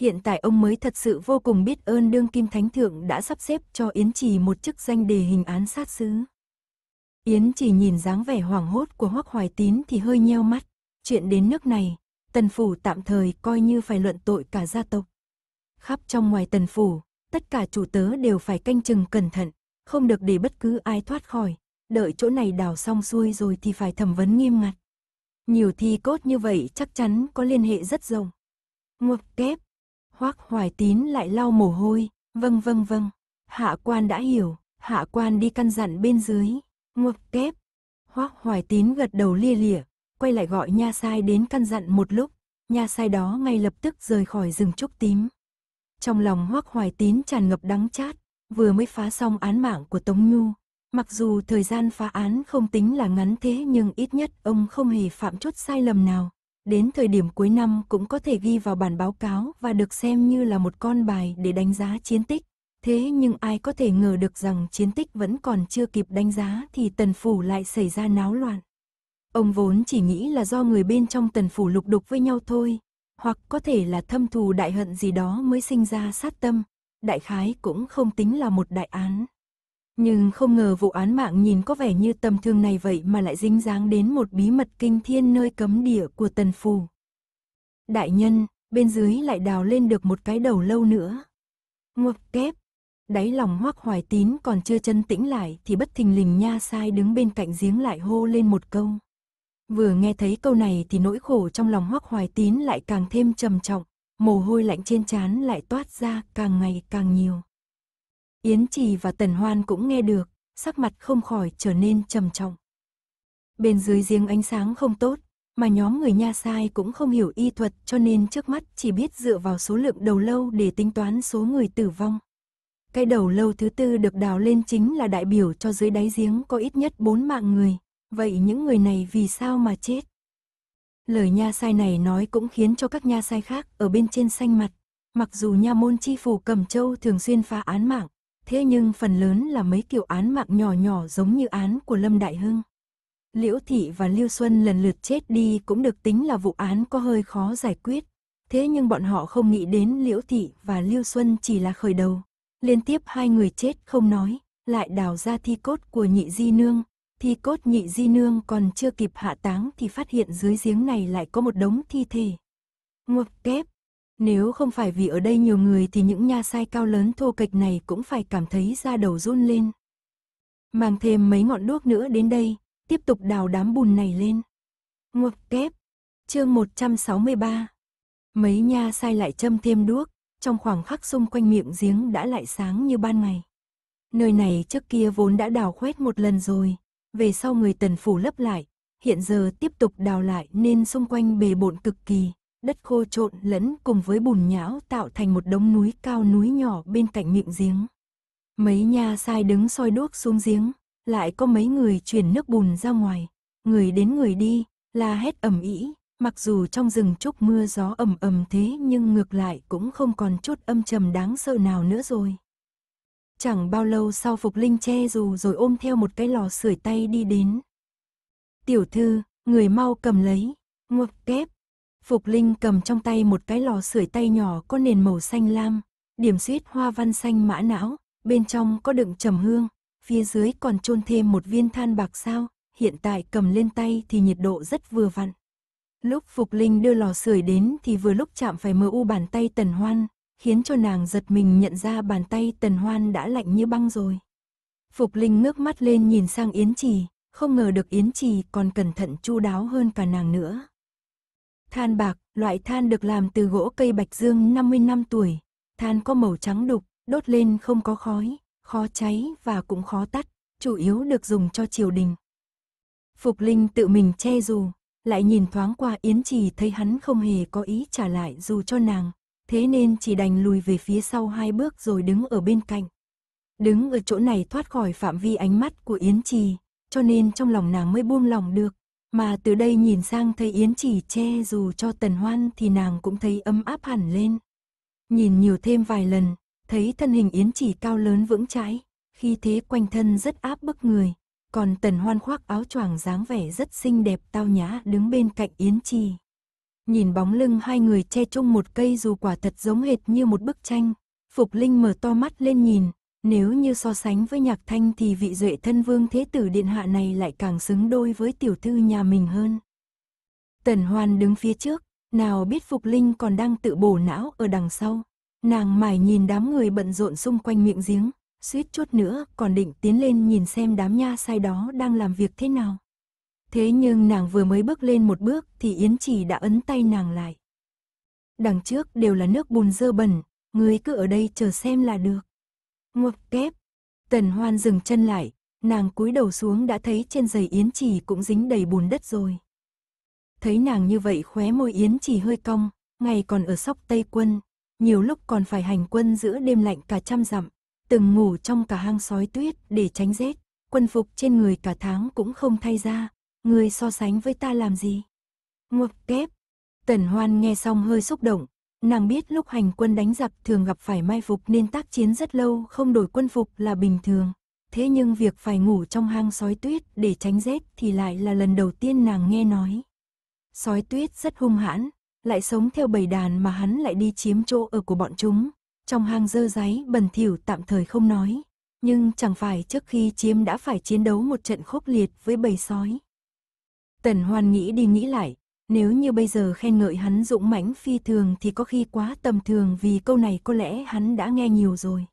hiện tại ông mới thật sự vô cùng biết ơn đương kim thánh thượng đã sắp xếp cho Yến Trì một chức danh đề hình án sát sứ. Yến Trì nhìn dáng vẻ hoảng hốt của Hoắc Hoài Tín thì hơi nheo mắt, chuyện đến nước này, tần phủ tạm thời coi như phải luận tội cả gia tộc. Khắp trong ngoài tần phủ, tất cả chủ tớ đều phải canh chừng cẩn thận, không được để bất cứ ai thoát khỏi, đợi chỗ này đào xong xuôi rồi thì phải thẩm vấn nghiêm ngặt. Nhiều thi cốt như vậy chắc chắn có liên hệ rất rộng. Ngoặc kép, Hoác Hoài Tín lại lau mồ hôi, vâng vâng vâng, hạ quan đã hiểu, hạ quan đi căn dặn bên dưới, ngược kép. Hoác Hoài Tín gật đầu lia lịa, quay lại gọi nha sai đến căn dặn một lúc, nha sai đó ngay lập tức rời khỏi rừng trúc tím. Trong lòng Hoác Hoài Tín tràn ngập đắng chát, vừa mới phá xong án mạng của Tống Nhu. Mặc dù thời gian phá án không tính là ngắn thế nhưng ít nhất ông không hề phạm chút sai lầm nào đến thời điểm cuối năm cũng có thể ghi vào bản báo cáo và được xem như là một con bài để đánh giá chiến tích. Thế nhưng ai có thể ngờ được rằng chiến tích vẫn còn chưa kịp đánh giá thì tần phủ lại xảy ra náo loạn. Ông vốn chỉ nghĩ là do người bên trong tần phủ lục đục với nhau thôi, hoặc có thể là thâm thù đại hận gì đó mới sinh ra sát tâm, đại khái cũng không tính là một đại án. Nhưng không ngờ vụ án mạng nhìn có vẻ như tầm thường này vậy mà lại dính dáng đến một bí mật kinh thiên nơi cấm địa của tần phù. Đại nhân, bên dưới lại đào lên được một cái đầu lâu nữa. Ngọc kép, đáy lòng hoắc hoài tín còn chưa chân tĩnh lại thì bất thình lình nha sai đứng bên cạnh giếng lại hô lên một câu. Vừa nghe thấy câu này thì nỗi khổ trong lòng hoắc hoài tín lại càng thêm trầm trọng, mồ hôi lạnh trên trán lại toát ra càng ngày càng nhiều. Yến Trì và Tần Hoan cũng nghe được, sắc mặt không khỏi trở nên trầm trọng. Bên dưới giếng ánh sáng không tốt, mà nhóm người nha sai cũng không hiểu y thuật cho nên trước mắt chỉ biết dựa vào số lượng đầu lâu để tính toán số người tử vong. Cái đầu lâu thứ tư được đào lên chính là đại biểu cho dưới đáy giếng có ít nhất bốn mạng người, vậy những người này vì sao mà chết? Lời nha sai này nói cũng khiến cho các nha sai khác ở bên trên xanh mặt, mặc dù nha môn chi phủ cầm Châu thường xuyên phá án mạng, thế nhưng phần lớn là mấy kiểu án mạng nhỏ nhỏ giống như án của Lâm Đại Hưng. Liễu Thị và Lưu Xuân lần lượt chết đi cũng được tính là vụ án có hơi khó giải quyết. Thế nhưng bọn họ không nghĩ đến Liễu Thị và Lưu Xuân chỉ là khởi đầu. Liên tiếp hai người chết không nói, lại đào ra thi cốt của nhị di nương. Thi cốt nhị di nương còn chưa kịp hạ táng thì phát hiện dưới giếng này lại có một đống thi thể. Ngọc kép, nếu không phải vì ở đây nhiều người thì những nha sai cao lớn thô kịch này cũng phải cảm thấy da đầu run lên. Mang thêm mấy ngọn đuốc nữa đến đây, tiếp tục đào đám bùn này lên. Ngoặc kép, chương 163. Mấy nha sai lại châm thêm đuốc, trong khoảng khắc xung quanh miệng giếng đã lại sáng như ban ngày. Nơi này trước kia vốn đã đào khoét một lần rồi, về sau người tần phủ lấp lại, hiện giờ tiếp tục đào lại nên xung quanh bề bộn cực kỳ đất khô trộn lẫn cùng với bùn nhão tạo thành một đống núi cao núi nhỏ bên cạnh miệng giếng. Mấy nhà sai đứng soi đuốc xuống giếng, lại có mấy người chuyển nước bùn ra ngoài, người đến người đi, la hét ầm ĩ, mặc dù trong rừng trúc mưa gió ầm ầm thế nhưng ngược lại cũng không còn chút âm trầm đáng sợ nào nữa rồi. Chẳng bao lâu sau Phục Linh che dù rồi ôm theo một cái lò sưởi tay đi đến. Tiểu thư, người mau cầm lấy, ngọc kép, Phục Linh cầm trong tay một cái lò sưởi tay nhỏ có nền màu xanh lam, điểm xuyết hoa văn xanh mã não, bên trong có đựng trầm hương, phía dưới còn chôn thêm một viên than bạc sao, hiện tại cầm lên tay thì nhiệt độ rất vừa vặn. Lúc Phục Linh đưa lò sưởi đến thì vừa lúc chạm phải mờ u bàn tay Tần Hoan, khiến cho nàng giật mình nhận ra bàn tay Tần Hoan đã lạnh như băng rồi. Phục Linh ngước mắt lên nhìn sang Yến Trì, không ngờ được Yến Trì còn cẩn thận chu đáo hơn cả nàng nữa. Than bạc, loại than được làm từ gỗ cây bạch dương 50 năm tuổi. Than có màu trắng đục, đốt lên không có khói, khó cháy và cũng khó tắt, chủ yếu được dùng cho triều đình. Phục Linh tự mình che dù, lại nhìn thoáng qua Yến Trì thấy hắn không hề có ý trả lại dù cho nàng, thế nên chỉ đành lùi về phía sau hai bước rồi đứng ở bên cạnh. Đứng ở chỗ này thoát khỏi phạm vi ánh mắt của Yến Trì, cho nên trong lòng nàng mới buông lòng được. Mà từ đây nhìn sang thấy Yến chỉ che dù cho tần hoan thì nàng cũng thấy ấm áp hẳn lên. Nhìn nhiều thêm vài lần, thấy thân hình Yến chỉ cao lớn vững chãi, khi thế quanh thân rất áp bức người. Còn tần hoan khoác áo choàng dáng vẻ rất xinh đẹp tao nhã đứng bên cạnh Yến Trì. Nhìn bóng lưng hai người che chung một cây dù quả thật giống hệt như một bức tranh. Phục Linh mở to mắt lên nhìn, nếu như so sánh với nhạc thanh thì vị duệ thân vương thế tử điện hạ này lại càng xứng đôi với tiểu thư nhà mình hơn. Tần Hoan đứng phía trước, nào biết Phục Linh còn đang tự bổ não ở đằng sau. Nàng mải nhìn đám người bận rộn xung quanh miệng giếng, suýt chút nữa còn định tiến lên nhìn xem đám nha sai đó đang làm việc thế nào. Thế nhưng nàng vừa mới bước lên một bước thì Yến Chỉ đã ấn tay nàng lại. Đằng trước đều là nước bùn dơ bẩn, người cứ ở đây chờ xem là được. Ngập kép. Tần Hoan dừng chân lại, nàng cúi đầu xuống đã thấy trên giày Yến Trì cũng dính đầy bùn đất rồi. Thấy nàng như vậy khóe môi Yến Trì hơi cong, ngày còn ở sóc Tây Quân, nhiều lúc còn phải hành quân giữa đêm lạnh cả trăm dặm, từng ngủ trong cả hang sói tuyết để tránh rét, quân phục trên người cả tháng cũng không thay ra, người so sánh với ta làm gì? Ngập kép. Tần Hoan nghe xong hơi xúc động, Nàng biết lúc hành quân đánh giặc thường gặp phải mai phục nên tác chiến rất lâu không đổi quân phục là bình thường. Thế nhưng việc phải ngủ trong hang sói tuyết để tránh rét thì lại là lần đầu tiên nàng nghe nói. Sói tuyết rất hung hãn, lại sống theo bầy đàn mà hắn lại đi chiếm chỗ ở của bọn chúng. Trong hang dơ giấy bẩn thỉu tạm thời không nói, nhưng chẳng phải trước khi chiếm đã phải chiến đấu một trận khốc liệt với bầy sói. Tần Hoan nghĩ đi nghĩ lại, nếu như bây giờ khen ngợi hắn dũng mãnh phi thường thì có khi quá tầm thường vì câu này có lẽ hắn đã nghe nhiều rồi.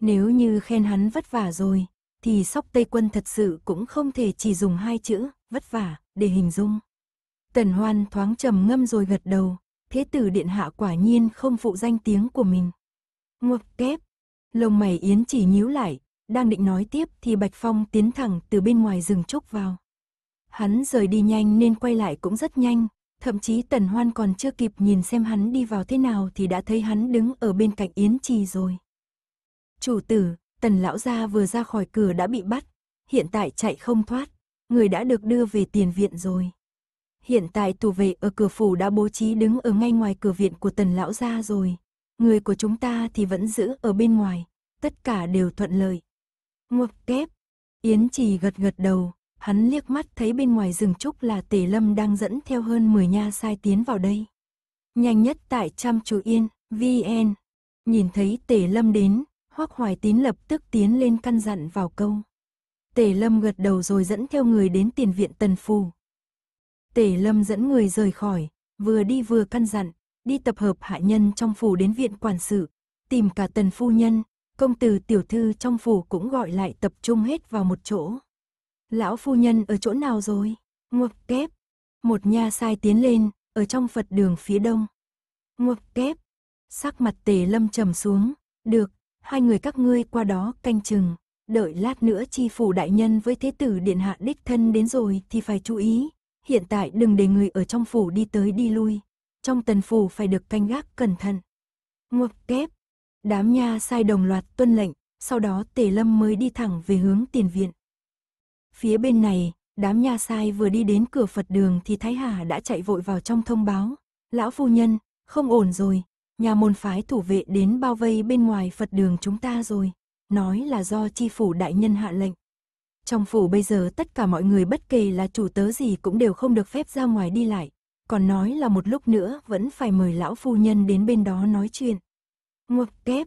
Nếu như khen hắn vất vả rồi, thì sóc Tây Quân thật sự cũng không thể chỉ dùng hai chữ vất vả để hình dung. Tần Hoan thoáng trầm ngâm rồi gật đầu, thế tử điện hạ quả nhiên không phụ danh tiếng của mình. Ngọc kép, lông mày yến chỉ nhíu lại, đang định nói tiếp thì Bạch Phong tiến thẳng từ bên ngoài rừng trúc vào. Hắn rời đi nhanh nên quay lại cũng rất nhanh, thậm chí Tần Hoan còn chưa kịp nhìn xem hắn đi vào thế nào thì đã thấy hắn đứng ở bên cạnh Yến Trì rồi. Chủ tử, Tần Lão Gia vừa ra khỏi cửa đã bị bắt, hiện tại chạy không thoát, người đã được đưa về tiền viện rồi. Hiện tại tù vệ ở cửa phủ đã bố trí đứng ở ngay ngoài cửa viện của Tần Lão Gia rồi, người của chúng ta thì vẫn giữ ở bên ngoài, tất cả đều thuận lợi. Ngoặc kép, Yến Trì gật gật đầu, hắn liếc mắt thấy bên ngoài rừng trúc là Tề Lâm đang dẫn theo hơn 10 nha sai tiến vào đây. Nhanh nhất tại trăm chú yên, VN. Nhìn thấy Tề Lâm đến, Hoắc Hoài Tín lập tức tiến lên căn dặn vào câu. Tề Lâm gật đầu rồi dẫn theo người đến tiền viện Tần Phù. Tề Lâm dẫn người rời khỏi, vừa đi vừa căn dặn, đi tập hợp hạ nhân trong phủ đến viện quản sự, tìm cả Tần Phu Nhân, công tử tiểu thư trong phủ cũng gọi lại tập trung hết vào một chỗ. Lão phu nhân ở chỗ nào rồi? Ngọc kép. Một nha sai tiến lên, ở trong Phật đường phía đông. Ngọc kép. Sắc mặt tề lâm trầm xuống. Được, hai người các ngươi qua đó canh chừng. Đợi lát nữa chi phủ đại nhân với thế tử điện hạ đích thân đến rồi thì phải chú ý. Hiện tại đừng để người ở trong phủ đi tới đi lui. Trong tần phủ phải được canh gác cẩn thận. Ngọc kép. Đám nha sai đồng loạt tuân lệnh, sau đó tề lâm mới đi thẳng về hướng tiền viện. Phía bên này, đám nha sai vừa đi đến cửa Phật đường thì Thái Hà đã chạy vội vào trong thông báo. Lão phu nhân, không ổn rồi, nhà môn phái thủ vệ đến bao vây bên ngoài Phật đường chúng ta rồi. Nói là do chi phủ đại nhân hạ lệnh. Trong phủ bây giờ tất cả mọi người bất kỳ là chủ tớ gì cũng đều không được phép ra ngoài đi lại. Còn nói là một lúc nữa vẫn phải mời lão phu nhân đến bên đó nói chuyện. Ngọc kép.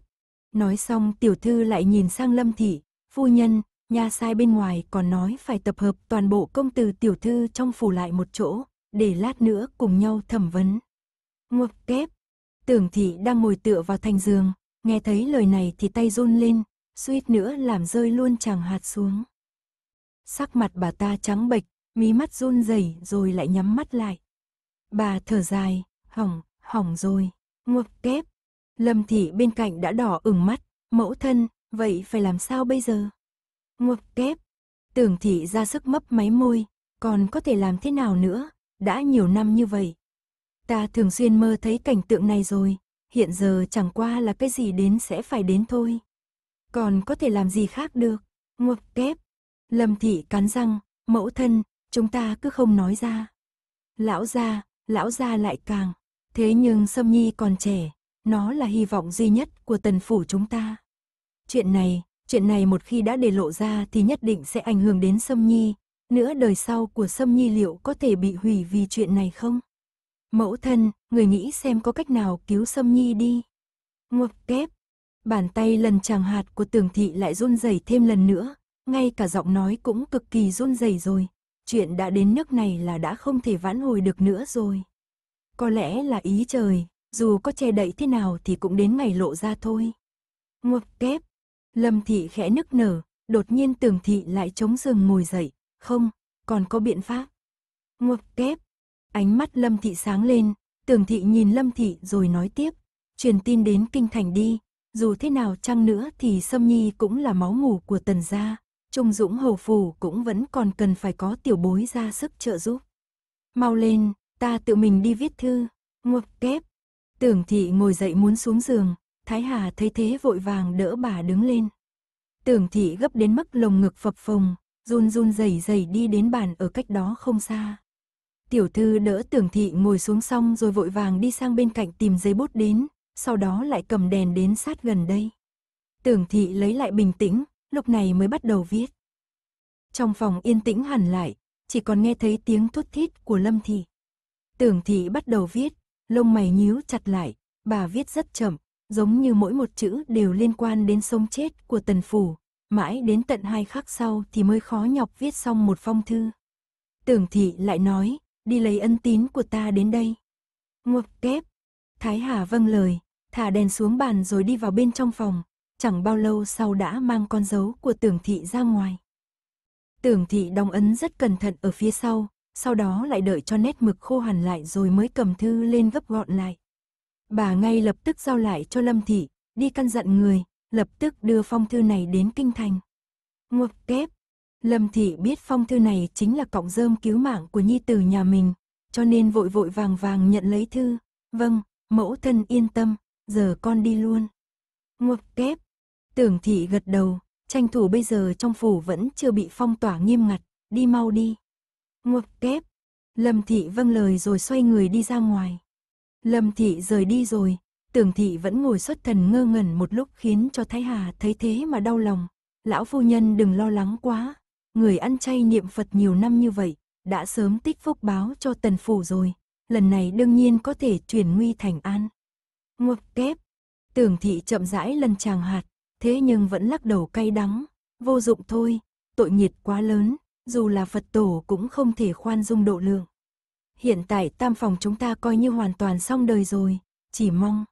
Nói xong tiểu thư lại nhìn sang lâm thị. Phu nhân, nhà sai bên ngoài còn nói phải tập hợp toàn bộ công tử tiểu thư trong phủ lại một chỗ, để lát nữa cùng nhau thẩm vấn. Ngọc kép, tưởng thị đang ngồi tựa vào thành giường, nghe thấy lời này thì tay run lên, suýt nữa làm rơi luôn chàng hạt xuống. Sắc mặt bà ta trắng bệch, mí mắt run rẩy rồi lại nhắm mắt lại. Bà thở dài, hỏng, hỏng rồi, ngọc kép. Lâm thị bên cạnh đã đỏ ửng mắt, mẫu thân, vậy phải làm sao bây giờ? Ngục kép. Tưởng thị ra sức mấp máy môi, còn có thể làm thế nào nữa, đã nhiều năm như vậy. Ta thường xuyên mơ thấy cảnh tượng này rồi, hiện giờ chẳng qua là cái gì đến sẽ phải đến thôi. Còn có thể làm gì khác được, ngục kép. Lâm thị cắn răng, mẫu thân, chúng ta cứ không nói ra. Lão gia, lão gia lại càng. Thế nhưng Sâm Nhi còn trẻ, nó là hy vọng duy nhất của tần phủ chúng ta. Chuyện này, Chuyện này một khi đã để lộ ra thì nhất định sẽ ảnh hưởng đến Sâm Nhi, nữa đời sau của Sâm Nhi liệu có thể bị hủy vì chuyện này không? Mẫu thân, người nghĩ xem có cách nào cứu Sâm Nhi đi. Ngọc kép, bàn tay lần chàng hạt của tường thị lại run rẩy thêm lần nữa, ngay cả giọng nói cũng cực kỳ run rẩy rồi. Chuyện đã đến nước này là đã không thể vãn hồi được nữa rồi. Có lẽ là ý trời, dù có che đậy thế nào thì cũng đến ngày lộ ra thôi. Ngọc kép, Lâm thị khẽ nức nở, đột nhiên tường thị lại chống giường ngồi dậy, không, còn có biện pháp. Ngoặc kép, ánh mắt lâm thị sáng lên, tường thị nhìn lâm thị rồi nói tiếp, truyền tin đến kinh thành đi, dù thế nào chăng nữa thì Sâm Nhi cũng là máu ngủ của tần gia, Trung Dũng Hầu Phủ cũng vẫn còn cần phải có tiểu bối ra sức trợ giúp. Mau lên, ta tự mình đi viết thư, ngoặc kép. Tường thị ngồi dậy muốn xuống giường, Thái Hà thấy thế vội vàng đỡ bà đứng lên. Tưởng thị gấp đến mức lồng ngực phập phồng, run run dày dày đi đến bàn ở cách đó không xa. Tiểu thư đỡ tưởng thị ngồi xuống xong rồi vội vàng đi sang bên cạnh tìm giấy bút đến, sau đó lại cầm đèn đến sát gần đây. Tưởng thị lấy lại bình tĩnh, lúc này mới bắt đầu viết. Trong phòng yên tĩnh hẳn lại, chỉ còn nghe thấy tiếng thốt thít của Lâm Thị. Tưởng thị bắt đầu viết, lông mày nhíu chặt lại, bà viết rất chậm, giống như mỗi một chữ đều liên quan đến sống chết của tần phủ, mãi đến tận hai khắc sau thì mới khó nhọc viết xong một phong thư. Tưởng thị lại nói, đi lấy ân tín của ta đến đây. Ngọc kép, Thái Hà vâng lời, thả đèn xuống bàn rồi đi vào bên trong phòng, chẳng bao lâu sau đã mang con dấu của tưởng thị ra ngoài. Tưởng thị đóng ấn rất cẩn thận ở phía sau, sau đó lại đợi cho nét mực khô hẳn lại rồi mới cầm thư lên gấp gọn lại. Bà ngay lập tức giao lại cho Lâm Thị, đi căn dặn người, lập tức đưa phong thư này đến kinh thành. Ngọc kép, Lâm Thị biết phong thư này chính là cọng rơm cứu mạng của nhi tử nhà mình, cho nên vội vội vàng vàng nhận lấy thư. Vâng, mẫu thân yên tâm, giờ con đi luôn. Ngọc kép, tưởng thị gật đầu, tranh thủ bây giờ trong phủ vẫn chưa bị phong tỏa nghiêm ngặt, đi mau đi. Ngọc kép, Lâm Thị vâng lời rồi xoay người đi ra ngoài. Lâm thị rời đi rồi, tưởng thị vẫn ngồi xuất thần ngơ ngẩn một lúc khiến cho Thái Hà thấy thế mà đau lòng. Lão phu nhân đừng lo lắng quá, người ăn chay niệm Phật nhiều năm như vậy, đã sớm tích phúc báo cho tần phủ rồi, lần này đương nhiên có thể chuyển nguy thành an. Ngọc kép, tưởng thị chậm rãi lần chàng hạt, thế nhưng vẫn lắc đầu cay đắng, vô dụng thôi, tội nghiệt quá lớn, dù là Phật tổ cũng không thể khoan dung độ lượng hiện tại tam phòng chúng ta coi như hoàn toàn xong đời rồi, chỉ mong.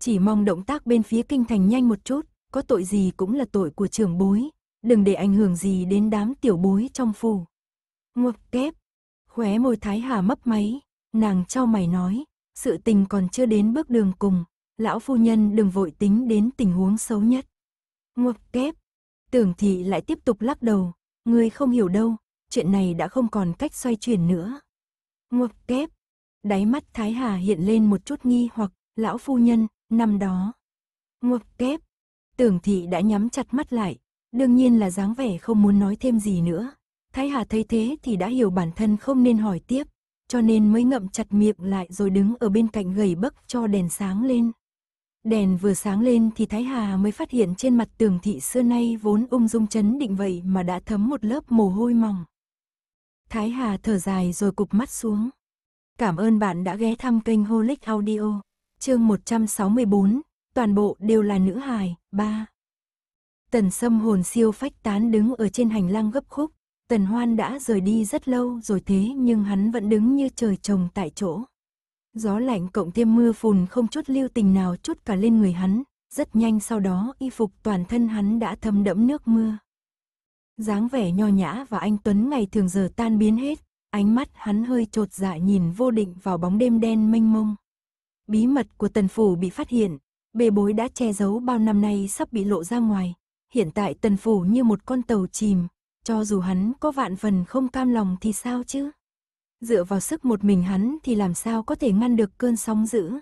Chỉ mong động tác bên phía kinh thành nhanh một chút, có tội gì cũng là tội của trưởng bối, đừng để ảnh hưởng gì đến đám tiểu bối trong phủ. Ngọc kép, khóe môi thái hà mấp máy, nàng trao mày nói, sự tình còn chưa đến bước đường cùng, lão phu nhân đừng vội tính đến tình huống xấu nhất. Ngọc kép, tưởng thị lại tiếp tục lắc đầu, người không hiểu đâu, chuyện này đã không còn cách xoay chuyển nữa. Ngược kép. Đáy mắt Thái Hà hiện lên một chút nghi hoặc, lão phu nhân, năm đó. Ngược kép. Tưởng thị đã nhắm chặt mắt lại, đương nhiên là dáng vẻ không muốn nói thêm gì nữa. Thái Hà thấy thế thì đã hiểu bản thân không nên hỏi tiếp, cho nên mới ngậm chặt miệng lại rồi đứng ở bên cạnh gầy bấc cho đèn sáng lên. Đèn vừa sáng lên thì Thái Hà mới phát hiện trên mặt tường thị xưa nay vốn ung dung chấn định vậy mà đã thấm một lớp mồ hôi mỏng. Thái Hà thở dài rồi cụp mắt xuống. Cảm ơn bạn đã ghé thăm kênh Holic Audio. Chương 164, toàn bộ đều là nữ hài, 3. Tần Sâm hồn siêu phách tán đứng ở trên hành lang gấp khúc, Tần Hoan đã rời đi rất lâu rồi thế nhưng hắn vẫn đứng như trời trồng tại chỗ. Gió lạnh cộng thêm mưa phùn không chút lưu tình nào chút cả lên người hắn, rất nhanh sau đó y phục toàn thân hắn đã thấm đẫm nước mưa dáng vẻ nho nhã và anh Tuấn ngày thường giờ tan biến hết, ánh mắt hắn hơi trột dạ nhìn vô định vào bóng đêm đen mênh mông. Bí mật của tần phủ bị phát hiện, bê bối đã che giấu bao năm nay sắp bị lộ ra ngoài. Hiện tại tần phủ như một con tàu chìm, cho dù hắn có vạn phần không cam lòng thì sao chứ? Dựa vào sức một mình hắn thì làm sao có thể ngăn được cơn sóng dữ?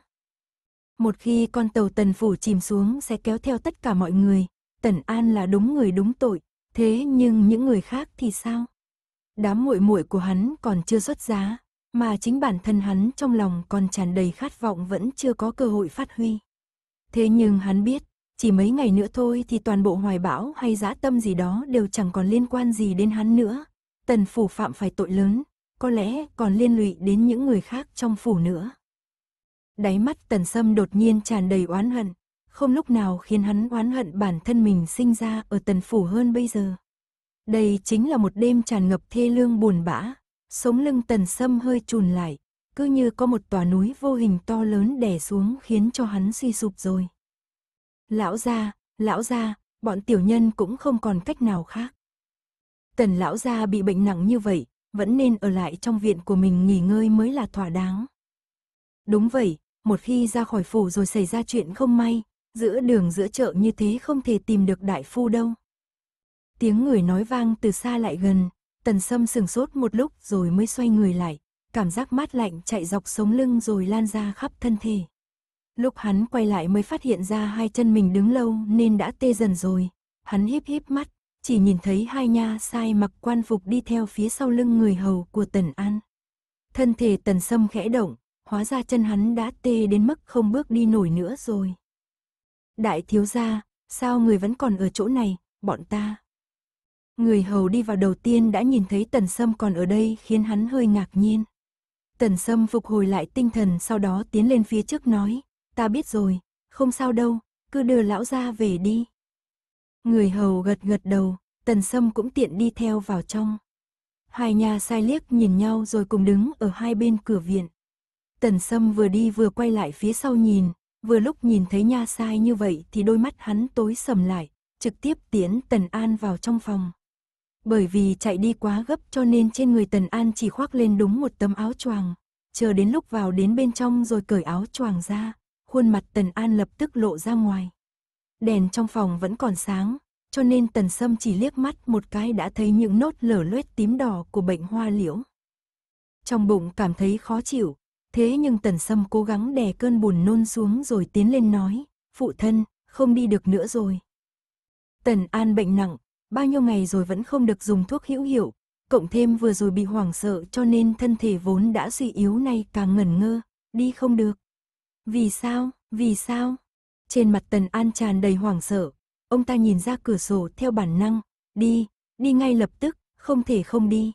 Một khi con tàu tần phủ chìm xuống sẽ kéo theo tất cả mọi người, tần an là đúng người đúng tội, Thế nhưng những người khác thì sao? Đám muội muội của hắn còn chưa xuất giá, mà chính bản thân hắn trong lòng còn tràn đầy khát vọng vẫn chưa có cơ hội phát huy. Thế nhưng hắn biết, chỉ mấy ngày nữa thôi thì toàn bộ hoài bão hay dã tâm gì đó đều chẳng còn liên quan gì đến hắn nữa. Tần phủ phạm phải tội lớn, có lẽ còn liên lụy đến những người khác trong phủ nữa. Đáy mắt tần sâm đột nhiên tràn đầy oán hận, không lúc nào khiến hắn oán hận bản thân mình sinh ra ở tần phủ hơn bây giờ. Đây chính là một đêm tràn ngập thê lương buồn bã, sống lưng tần sâm hơi trùn lại, cứ như có một tòa núi vô hình to lớn đè xuống khiến cho hắn suy sụp rồi. Lão gia, lão gia, bọn tiểu nhân cũng không còn cách nào khác. Tần lão gia bị bệnh nặng như vậy, vẫn nên ở lại trong viện của mình nghỉ ngơi mới là thỏa đáng. Đúng vậy, một khi ra khỏi phủ rồi xảy ra chuyện không may, giữa đường giữa chợ như thế không thể tìm được đại phu đâu. Tiếng người nói vang từ xa lại gần, tần sâm sừng sốt một lúc rồi mới xoay người lại, cảm giác mát lạnh chạy dọc sống lưng rồi lan ra khắp thân thể. Lúc hắn quay lại mới phát hiện ra hai chân mình đứng lâu nên đã tê dần rồi, hắn híp híp mắt, chỉ nhìn thấy hai nha sai mặc quan phục đi theo phía sau lưng người hầu của tần an. Thân thể tần sâm khẽ động, hóa ra chân hắn đã tê đến mức không bước đi nổi nữa rồi. Đại thiếu gia, sao người vẫn còn ở chỗ này, bọn ta? Người hầu đi vào đầu tiên đã nhìn thấy tần sâm còn ở đây khiến hắn hơi ngạc nhiên. Tần sâm phục hồi lại tinh thần sau đó tiến lên phía trước nói, ta biết rồi, không sao đâu, cứ đưa lão gia về đi. Người hầu gật gật đầu, tần sâm cũng tiện đi theo vào trong. Hai nhà sai liếc nhìn nhau rồi cùng đứng ở hai bên cửa viện. Tần sâm vừa đi vừa quay lại phía sau nhìn, Vừa lúc nhìn thấy nha sai như vậy thì đôi mắt hắn tối sầm lại, trực tiếp tiến Tần An vào trong phòng. Bởi vì chạy đi quá gấp cho nên trên người Tần An chỉ khoác lên đúng một tấm áo choàng. Chờ đến lúc vào đến bên trong rồi cởi áo choàng ra, khuôn mặt Tần An lập tức lộ ra ngoài. Đèn trong phòng vẫn còn sáng, cho nên Tần Sâm chỉ liếc mắt một cái đã thấy những nốt lở loét tím đỏ của bệnh hoa liễu. Trong bụng cảm thấy khó chịu, Thế nhưng Tần Sâm cố gắng đè cơn buồn nôn xuống rồi tiến lên nói, phụ thân, không đi được nữa rồi. Tần An bệnh nặng, bao nhiêu ngày rồi vẫn không được dùng thuốc hữu hiệu, cộng thêm vừa rồi bị hoảng sợ cho nên thân thể vốn đã suy yếu nay càng ngẩn ngơ, đi không được. Vì sao, vì sao? Trên mặt Tần An tràn đầy hoảng sợ, ông ta nhìn ra cửa sổ theo bản năng, đi, đi ngay lập tức, không thể không đi.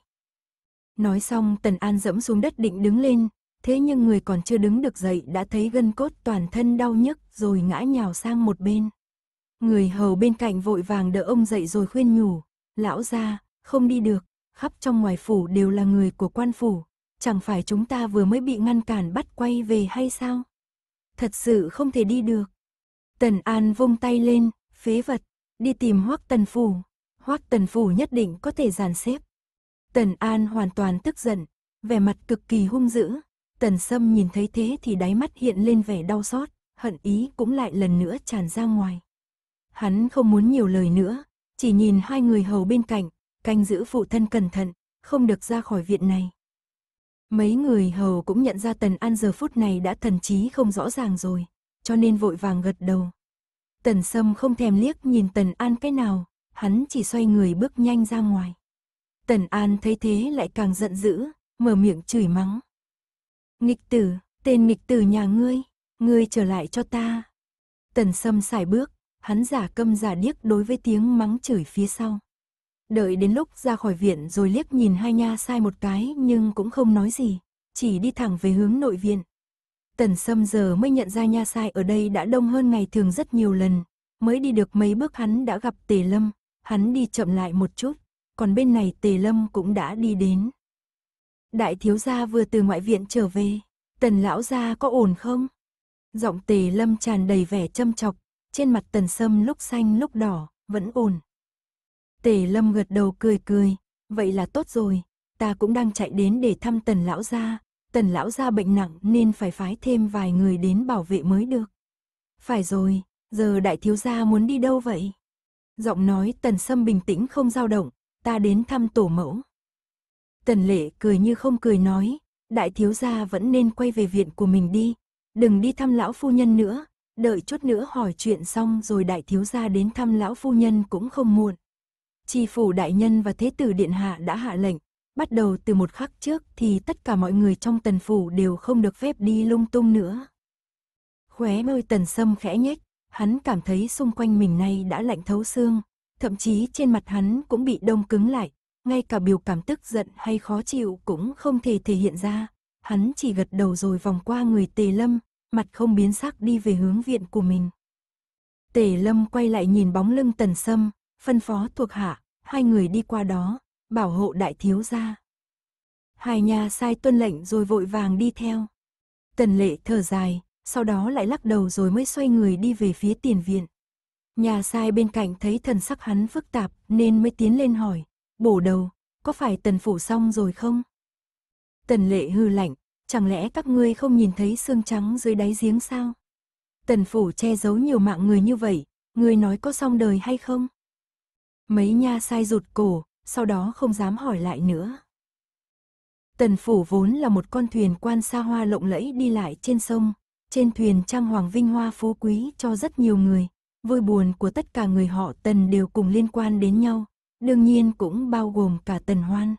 Nói xong Tần An dẫm xuống đất định đứng lên, thế nhưng người còn chưa đứng được dậy đã thấy gân cốt toàn thân đau nhức rồi ngã nhào sang một bên. Người hầu bên cạnh vội vàng đỡ ông dậy rồi khuyên nhủ, lão ra, không đi được, khắp trong ngoài phủ đều là người của quan phủ, chẳng phải chúng ta vừa mới bị ngăn cản bắt quay về hay sao? Thật sự không thể đi được. Tần An vung tay lên, phế vật, đi tìm hoắc tần phủ, hoắc tần phủ nhất định có thể dàn xếp. Tần An hoàn toàn tức giận, vẻ mặt cực kỳ hung dữ, Tần Sâm nhìn thấy thế thì đáy mắt hiện lên vẻ đau xót, hận ý cũng lại lần nữa tràn ra ngoài. Hắn không muốn nhiều lời nữa, chỉ nhìn hai người hầu bên cạnh, canh giữ phụ thân cẩn thận, không được ra khỏi viện này. Mấy người hầu cũng nhận ra Tần An giờ phút này đã thần trí không rõ ràng rồi, cho nên vội vàng gật đầu. Tần Sâm không thèm liếc nhìn Tần An cái nào, hắn chỉ xoay người bước nhanh ra ngoài. Tần An thấy thế lại càng giận dữ, mở miệng chửi mắng. Nghịch tử, tên nghịch tử nhà ngươi, ngươi trở lại cho ta. Tần sâm xài bước, hắn giả câm giả điếc đối với tiếng mắng chửi phía sau. Đợi đến lúc ra khỏi viện rồi liếc nhìn hai nha sai một cái nhưng cũng không nói gì, chỉ đi thẳng về hướng nội viện. Tần sâm giờ mới nhận ra nha sai ở đây đã đông hơn ngày thường rất nhiều lần, mới đi được mấy bước hắn đã gặp tề lâm, hắn đi chậm lại một chút, còn bên này tề lâm cũng đã đi đến đại thiếu gia vừa từ ngoại viện trở về, tần lão gia có ổn không? Giọng tề lâm tràn đầy vẻ châm chọc, trên mặt tần sâm lúc xanh lúc đỏ, vẫn ổn. Tề lâm gật đầu cười cười, vậy là tốt rồi, ta cũng đang chạy đến để thăm tần lão gia, tần lão gia bệnh nặng nên phải phái thêm vài người đến bảo vệ mới được. Phải rồi, giờ đại thiếu gia muốn đi đâu vậy? Giọng nói tần sâm bình tĩnh không dao động, ta đến thăm tổ mẫu. Tần lệ cười như không cười nói, đại thiếu gia vẫn nên quay về viện của mình đi, đừng đi thăm lão phu nhân nữa, đợi chút nữa hỏi chuyện xong rồi đại thiếu gia đến thăm lão phu nhân cũng không muộn. Chi phủ đại nhân và thế tử điện hạ đã hạ lệnh, bắt đầu từ một khắc trước thì tất cả mọi người trong tần phủ đều không được phép đi lung tung nữa. Khóe môi tần sâm khẽ nhếch, hắn cảm thấy xung quanh mình nay đã lạnh thấu xương, thậm chí trên mặt hắn cũng bị đông cứng lại, ngay cả biểu cảm tức giận hay khó chịu cũng không thể thể hiện ra. Hắn chỉ gật đầu rồi vòng qua người Tề Lâm, mặt không biến sắc đi về hướng viện của mình. Tề Lâm quay lại nhìn bóng lưng Tần Sâm, phân phó thuộc hạ, hai người đi qua đó, bảo hộ đại thiếu gia. Hai nhà sai tuân lệnh rồi vội vàng đi theo. Tần lệ thở dài, sau đó lại lắc đầu rồi mới xoay người đi về phía tiền viện. Nhà sai bên cạnh thấy thần sắc hắn phức tạp nên mới tiến lên hỏi, bổ đầu, có phải tần phủ xong rồi không? Tần lệ hư lạnh, chẳng lẽ các ngươi không nhìn thấy xương trắng dưới đáy giếng sao? Tần phủ che giấu nhiều mạng người như vậy, ngươi nói có xong đời hay không? Mấy nha sai rụt cổ, sau đó không dám hỏi lại nữa. Tần phủ vốn là một con thuyền quan xa hoa lộng lẫy đi lại trên sông, trên thuyền trang hoàng vinh hoa phú quý cho rất nhiều người, vui buồn của tất cả người họ tần đều cùng liên quan đến nhau, đương nhiên cũng bao gồm cả Tần Hoan.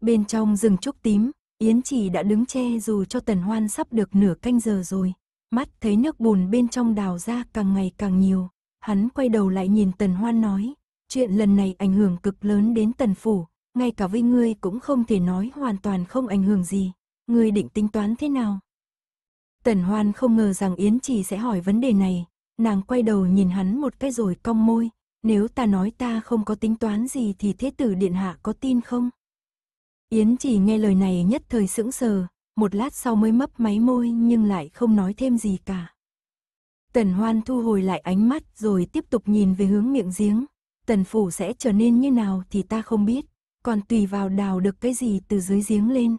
Bên trong rừng trúc tím, Yến trì đã đứng che dù cho Tần Hoan sắp được nửa canh giờ rồi. Mắt thấy nước bùn bên trong đào ra càng ngày càng nhiều, hắn quay đầu lại nhìn Tần Hoan nói, chuyện lần này ảnh hưởng cực lớn đến Tần Phủ, ngay cả với ngươi cũng không thể nói hoàn toàn không ảnh hưởng gì, ngươi định tính toán thế nào? Tần Hoan không ngờ rằng Yến trì sẽ hỏi vấn đề này, nàng quay đầu nhìn hắn một cái rồi cong môi, nếu ta nói ta không có tính toán gì thì thế tử điện hạ có tin không? Yến chỉ nghe lời này nhất thời sững sờ, một lát sau mới mấp máy môi nhưng lại không nói thêm gì cả. Tần Hoan thu hồi lại ánh mắt rồi tiếp tục nhìn về hướng miệng giếng. Tần Phủ sẽ trở nên như nào thì ta không biết, còn tùy vào đào được cái gì từ dưới giếng lên.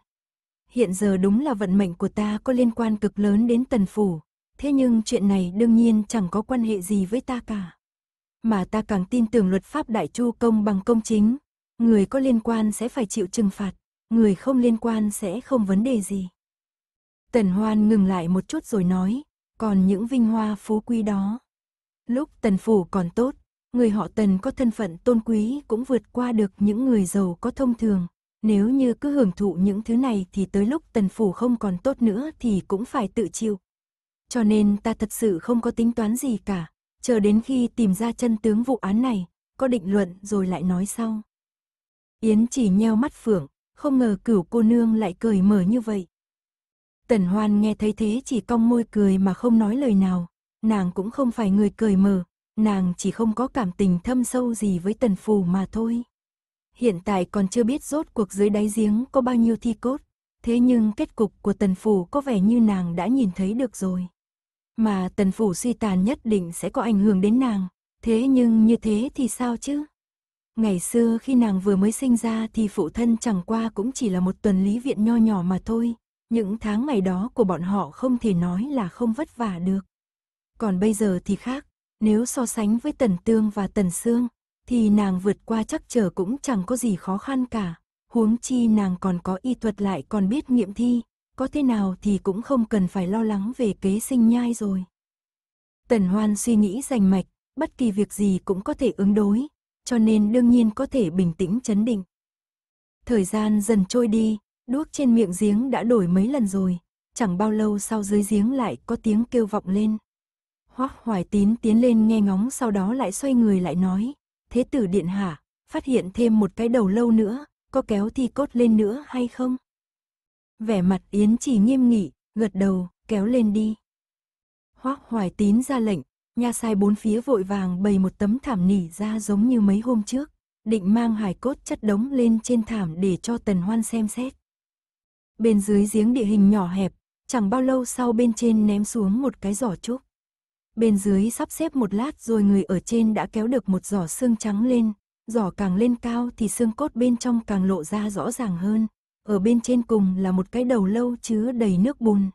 Hiện giờ đúng là vận mệnh của ta có liên quan cực lớn đến Tần Phủ, thế nhưng chuyện này đương nhiên chẳng có quan hệ gì với ta cả mà ta càng tin tưởng luật pháp đại chu công bằng công chính. Người có liên quan sẽ phải chịu trừng phạt, người không liên quan sẽ không vấn đề gì. Tần Hoan ngừng lại một chút rồi nói, còn những vinh hoa phú quý đó. Lúc Tần Phủ còn tốt, người họ Tần có thân phận tôn quý cũng vượt qua được những người giàu có thông thường. Nếu như cứ hưởng thụ những thứ này thì tới lúc Tần Phủ không còn tốt nữa thì cũng phải tự chịu. Cho nên ta thật sự không có tính toán gì cả chờ đến khi tìm ra chân tướng vụ án này, có định luận rồi lại nói sau. Yến chỉ nheo mắt phượng, không ngờ cửu cô nương lại cười mở như vậy. Tần Hoan nghe thấy thế chỉ cong môi cười mà không nói lời nào, nàng cũng không phải người cười mở, nàng chỉ không có cảm tình thâm sâu gì với tần phù mà thôi. Hiện tại còn chưa biết rốt cuộc dưới đáy giếng có bao nhiêu thi cốt, thế nhưng kết cục của tần phù có vẻ như nàng đã nhìn thấy được rồi mà tần phủ suy tàn nhất định sẽ có ảnh hưởng đến nàng, thế nhưng như thế thì sao chứ? Ngày xưa khi nàng vừa mới sinh ra thì phụ thân chẳng qua cũng chỉ là một tuần lý viện nho nhỏ mà thôi, những tháng ngày đó của bọn họ không thể nói là không vất vả được. Còn bây giờ thì khác, nếu so sánh với Tần Tương và Tần xương, thì nàng vượt qua chắc trở cũng chẳng có gì khó khăn cả, huống chi nàng còn có y thuật lại còn biết nghiệm thi, có thế nào thì cũng không cần phải lo lắng về kế sinh nhai rồi. Tần Hoan suy nghĩ rành mạch, bất kỳ việc gì cũng có thể ứng đối, cho nên đương nhiên có thể bình tĩnh chấn định. Thời gian dần trôi đi, đuốc trên miệng giếng đã đổi mấy lần rồi, chẳng bao lâu sau dưới giếng lại có tiếng kêu vọng lên. Hoắc Hoài Tín tiến lên nghe ngóng sau đó lại xoay người lại nói, thế tử điện hạ, phát hiện thêm một cái đầu lâu nữa, có kéo thi cốt lên nữa hay không? Vẻ mặt Yến chỉ nghiêm nghị, gật đầu, kéo lên đi. Hoác Hoài Tín ra lệnh, nhà sai bốn phía vội vàng bày một tấm thảm nỉ ra giống như mấy hôm trước, định mang hài cốt chất đống lên trên thảm để cho Tần Hoan xem xét. Bên dưới giếng địa hình nhỏ hẹp, chẳng bao lâu sau bên trên ném xuống một cái giỏ trúc. Bên dưới sắp xếp một lát rồi người ở trên đã kéo được một giỏ xương trắng lên, giỏ càng lên cao thì xương cốt bên trong càng lộ ra rõ ràng hơn ở bên trên cùng là một cái đầu lâu chứa đầy nước bùn.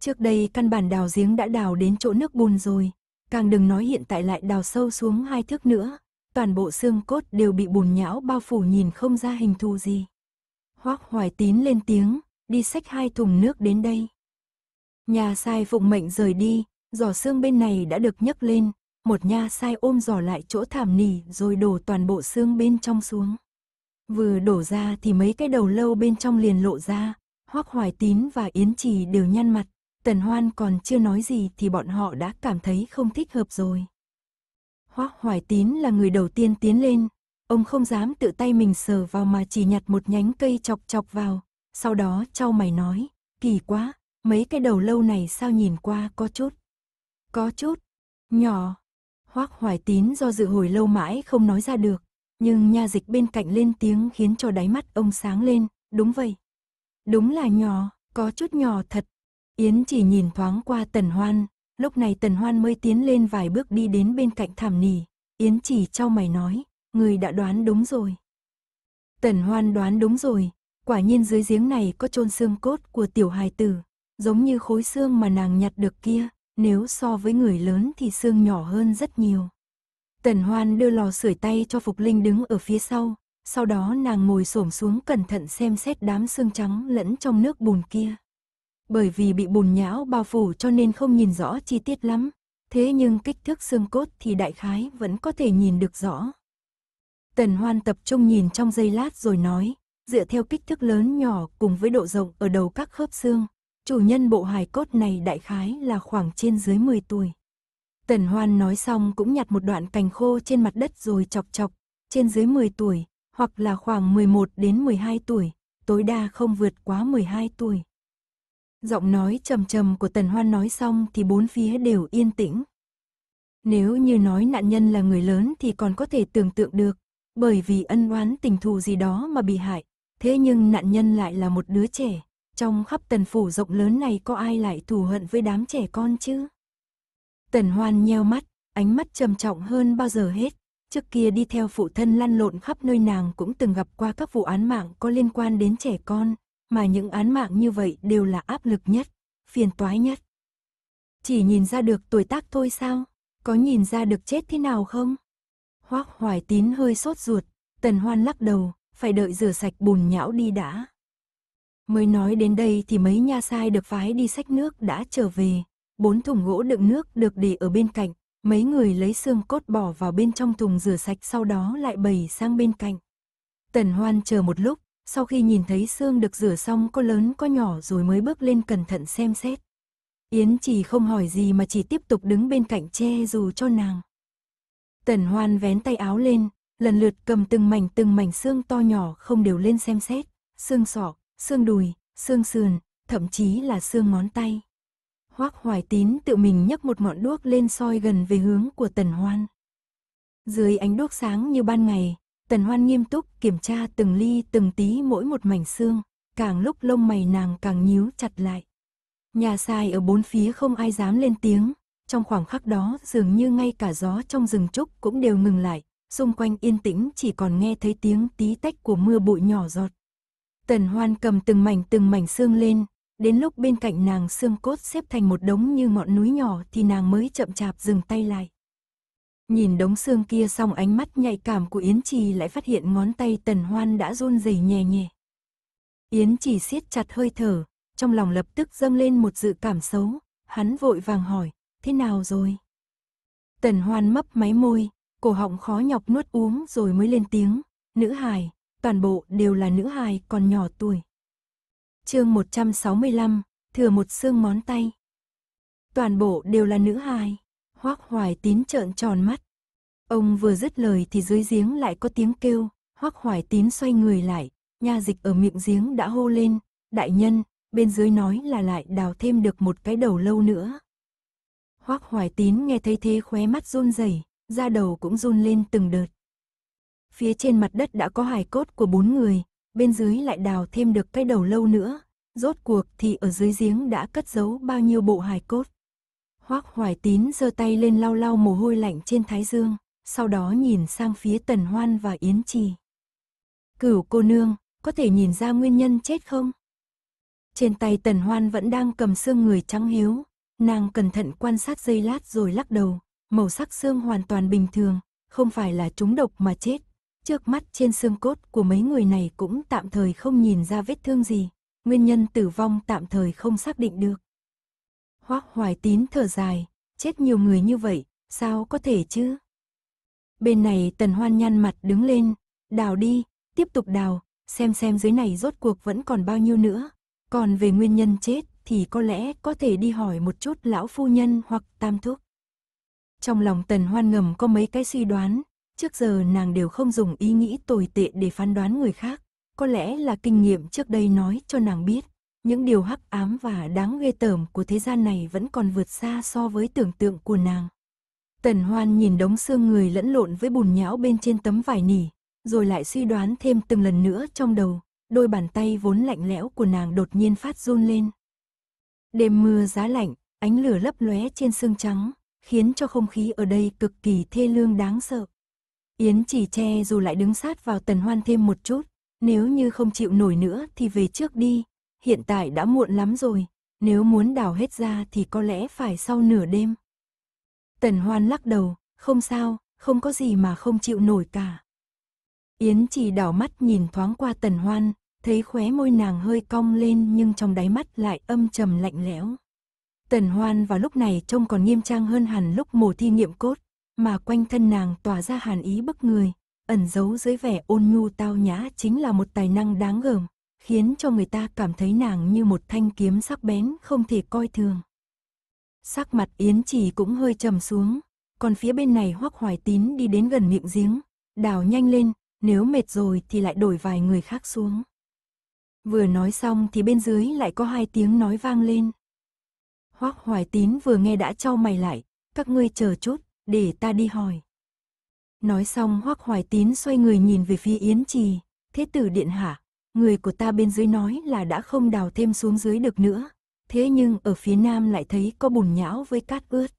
Trước đây căn bản đào giếng đã đào đến chỗ nước bùn rồi, càng đừng nói hiện tại lại đào sâu xuống hai thước nữa, toàn bộ xương cốt đều bị bùn nhão bao phủ nhìn không ra hình thù gì. Hoác hoài tín lên tiếng, đi xách hai thùng nước đến đây. Nhà sai phụng mệnh rời đi, giò xương bên này đã được nhấc lên, một nhà sai ôm giò lại chỗ thảm nỉ rồi đổ toàn bộ xương bên trong xuống. Vừa đổ ra thì mấy cái đầu lâu bên trong liền lộ ra, Hoắc Hoài Tín và Yến Trì đều nhăn mặt, Tần Hoan còn chưa nói gì thì bọn họ đã cảm thấy không thích hợp rồi. Hoắc Hoài Tín là người đầu tiên tiến lên, ông không dám tự tay mình sờ vào mà chỉ nhặt một nhánh cây chọc chọc vào, sau đó trao mày nói, kỳ quá, mấy cái đầu lâu này sao nhìn qua có chút, có chút, nhỏ. Hoắc Hoài Tín do dự hồi lâu mãi không nói ra được, nhưng nha dịch bên cạnh lên tiếng khiến cho đáy mắt ông sáng lên, đúng vậy. Đúng là nhỏ, có chút nhỏ thật. Yến chỉ nhìn thoáng qua Tần Hoan, lúc này Tần Hoan mới tiến lên vài bước đi đến bên cạnh thảm nỉ. Yến chỉ trao mày nói, người đã đoán đúng rồi. Tần Hoan đoán đúng rồi, quả nhiên dưới giếng này có chôn xương cốt của tiểu hài tử, giống như khối xương mà nàng nhặt được kia, nếu so với người lớn thì xương nhỏ hơn rất nhiều. Tần Hoan đưa lò sưởi tay cho Phục Linh đứng ở phía sau, sau đó nàng ngồi xổm xuống cẩn thận xem xét đám xương trắng lẫn trong nước bùn kia. Bởi vì bị bùn nhão bao phủ cho nên không nhìn rõ chi tiết lắm, thế nhưng kích thước xương cốt thì đại khái vẫn có thể nhìn được rõ. Tần Hoan tập trung nhìn trong giây lát rồi nói, dựa theo kích thước lớn nhỏ cùng với độ rộng ở đầu các khớp xương, chủ nhân bộ hài cốt này đại khái là khoảng trên dưới 10 tuổi. Tần Hoan nói xong cũng nhặt một đoạn cành khô trên mặt đất rồi chọc chọc, trên dưới 10 tuổi, hoặc là khoảng 11 đến 12 tuổi, tối đa không vượt quá 12 tuổi. Giọng nói trầm trầm của Tần Hoan nói xong thì bốn phía đều yên tĩnh. Nếu như nói nạn nhân là người lớn thì còn có thể tưởng tượng được, bởi vì ân oán tình thù gì đó mà bị hại, thế nhưng nạn nhân lại là một đứa trẻ, trong khắp tần phủ rộng lớn này có ai lại thù hận với đám trẻ con chứ? Tần Hoan nheo mắt, ánh mắt trầm trọng hơn bao giờ hết. Trước kia đi theo phụ thân lăn lộn khắp nơi nàng cũng từng gặp qua các vụ án mạng có liên quan đến trẻ con, mà những án mạng như vậy đều là áp lực nhất, phiền toái nhất. Chỉ nhìn ra được tuổi tác thôi sao? Có nhìn ra được chết thế nào không? Hoác hoài tín hơi sốt ruột, tần hoan lắc đầu, phải đợi rửa sạch bùn nhão đi đã. Mới nói đến đây thì mấy nha sai được phái đi sách nước đã trở về, bốn thùng gỗ đựng nước được để ở bên cạnh, mấy người lấy xương cốt bỏ vào bên trong thùng rửa sạch sau đó lại bày sang bên cạnh. Tần Hoan chờ một lúc, sau khi nhìn thấy xương được rửa xong có lớn có nhỏ rồi mới bước lên cẩn thận xem xét. Yến chỉ không hỏi gì mà chỉ tiếp tục đứng bên cạnh che dù cho nàng. Tần Hoan vén tay áo lên, lần lượt cầm từng mảnh từng mảnh xương to nhỏ không đều lên xem xét, xương sọ, xương đùi, xương sườn, thậm chí là xương ngón tay. Hoác Hoài Tín tự mình nhấc một ngọn đuốc lên soi gần về hướng của Tần Hoan. Dưới ánh đuốc sáng như ban ngày, Tần Hoan nghiêm túc kiểm tra từng ly từng tí mỗi một mảnh xương, càng lúc lông mày nàng càng nhíu chặt lại. Nhà sai ở bốn phía không ai dám lên tiếng, trong khoảng khắc đó dường như ngay cả gió trong rừng trúc cũng đều ngừng lại, xung quanh yên tĩnh chỉ còn nghe thấy tiếng tí tách của mưa bụi nhỏ giọt. Tần Hoan cầm từng mảnh từng mảnh xương lên, đến lúc bên cạnh nàng xương cốt xếp thành một đống như ngọn núi nhỏ thì nàng mới chậm chạp dừng tay lại. Nhìn đống xương kia xong ánh mắt nhạy cảm của Yến Trì lại phát hiện ngón tay tần hoan đã run rẩy nhẹ nhẹ. Yến Trì siết chặt hơi thở, trong lòng lập tức dâng lên một dự cảm xấu, hắn vội vàng hỏi, thế nào rồi? Tần hoan mấp máy môi, cổ họng khó nhọc nuốt uống rồi mới lên tiếng, nữ hài, toàn bộ đều là nữ hài còn nhỏ tuổi chương 165, thừa một xương món tay. Toàn bộ đều là nữ hài. Hoác Hoài Tín trợn tròn mắt. Ông vừa dứt lời thì dưới giếng lại có tiếng kêu, Hoác Hoài Tín xoay người lại, nha dịch ở miệng giếng đã hô lên, đại nhân, bên dưới nói là lại đào thêm được một cái đầu lâu nữa. Hoác Hoài Tín nghe thấy thế khóe mắt run rẩy, da đầu cũng run lên từng đợt. Phía trên mặt đất đã có hài cốt của bốn người, bên dưới lại đào thêm được cái đầu lâu nữa, rốt cuộc thì ở dưới giếng đã cất giấu bao nhiêu bộ hài cốt. Hoác Hoài Tín giơ tay lên lau lau mồ hôi lạnh trên thái dương, sau đó nhìn sang phía Tần Hoan và Yến Trì. Cửu cô nương, có thể nhìn ra nguyên nhân chết không? Trên tay Tần Hoan vẫn đang cầm xương người trắng hiếu, nàng cẩn thận quan sát giây lát rồi lắc đầu, màu sắc xương hoàn toàn bình thường, không phải là trúng độc mà chết, Trước mắt trên xương cốt của mấy người này cũng tạm thời không nhìn ra vết thương gì, nguyên nhân tử vong tạm thời không xác định được. Hoác Hoài Tín thở dài, chết nhiều người như vậy, sao có thể chứ? Bên này Tần Hoan nhăn mặt đứng lên, đào đi, tiếp tục đào, xem xem dưới này rốt cuộc vẫn còn bao nhiêu nữa. Còn về nguyên nhân chết thì có lẽ có thể đi hỏi một chút lão phu nhân hoặc tam thúc. Trong lòng Tần Hoan ngầm có mấy cái suy đoán, Trước giờ nàng đều không dùng ý nghĩ tồi tệ để phán đoán người khác, có lẽ là kinh nghiệm trước đây nói cho nàng biết, những điều hắc ám và đáng ghê tởm của thế gian này vẫn còn vượt xa so với tưởng tượng của nàng. Tần Hoan nhìn đống xương người lẫn lộn với bùn nhão bên trên tấm vải nỉ, rồi lại suy đoán thêm từng lần nữa trong đầu, đôi bàn tay vốn lạnh lẽo của nàng đột nhiên phát run lên. Đêm mưa giá lạnh, ánh lửa lấp lóe trên xương trắng, khiến cho không khí ở đây cực kỳ thê lương đáng sợ. Yến chỉ che dù lại đứng sát vào tần hoan thêm một chút, nếu như không chịu nổi nữa thì về trước đi, hiện tại đã muộn lắm rồi, nếu muốn đào hết ra thì có lẽ phải sau nửa đêm. Tần hoan lắc đầu, không sao, không có gì mà không chịu nổi cả. Yến chỉ đảo mắt nhìn thoáng qua tần hoan, thấy khóe môi nàng hơi cong lên nhưng trong đáy mắt lại âm trầm lạnh lẽo. Tần hoan vào lúc này trông còn nghiêm trang hơn hẳn lúc mổ thi nghiệm cốt, mà quanh thân nàng tỏa ra hàn ý bức người, ẩn giấu dưới vẻ ôn nhu tao nhã chính là một tài năng đáng gờm, khiến cho người ta cảm thấy nàng như một thanh kiếm sắc bén không thể coi thường. Sắc mặt Yến trì cũng hơi trầm xuống, còn phía bên này Hoắc Hoài Tín đi đến gần miệng giếng, đào nhanh lên, nếu mệt rồi thì lại đổi vài người khác xuống. Vừa nói xong thì bên dưới lại có hai tiếng nói vang lên. Hoắc Hoài Tín vừa nghe đã trao mày lại, các ngươi chờ chút, để ta đi hỏi. Nói xong Hoắc Hoài Tín xoay người nhìn về phía Yến Trì, thế tử điện hạ, người của ta bên dưới nói là đã không đào thêm xuống dưới được nữa, thế nhưng ở phía nam lại thấy có bùn nhão với cát ướt.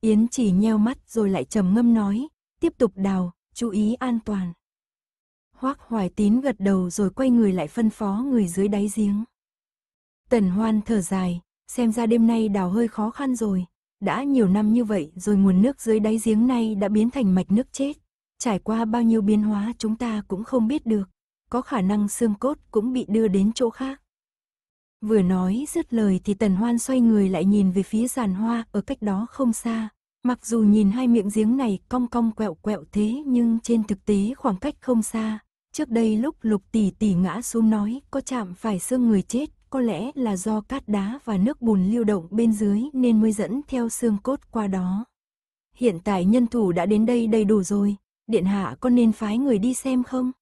Yến Trì nheo mắt rồi lại trầm ngâm nói, tiếp tục đào, chú ý an toàn. Hoắc Hoài Tín gật đầu rồi quay người lại phân phó người dưới đáy giếng. Tần Hoan thở dài, xem ra đêm nay đào hơi khó khăn rồi, đã nhiều năm như vậy rồi nguồn nước dưới đáy giếng này đã biến thành mạch nước chết. Trải qua bao nhiêu biến hóa chúng ta cũng không biết được. Có khả năng xương cốt cũng bị đưa đến chỗ khác. Vừa nói dứt lời thì tần hoan xoay người lại nhìn về phía giàn hoa ở cách đó không xa. Mặc dù nhìn hai miệng giếng này cong cong quẹo quẹo thế nhưng trên thực tế khoảng cách không xa. Trước đây lúc lục tỷ tỷ ngã xuống nói có chạm phải xương người chết có lẽ là do cát đá và nước bùn lưu động bên dưới nên mới dẫn theo xương cốt qua đó. Hiện tại nhân thủ đã đến đây đầy đủ rồi, điện hạ có nên phái người đi xem không?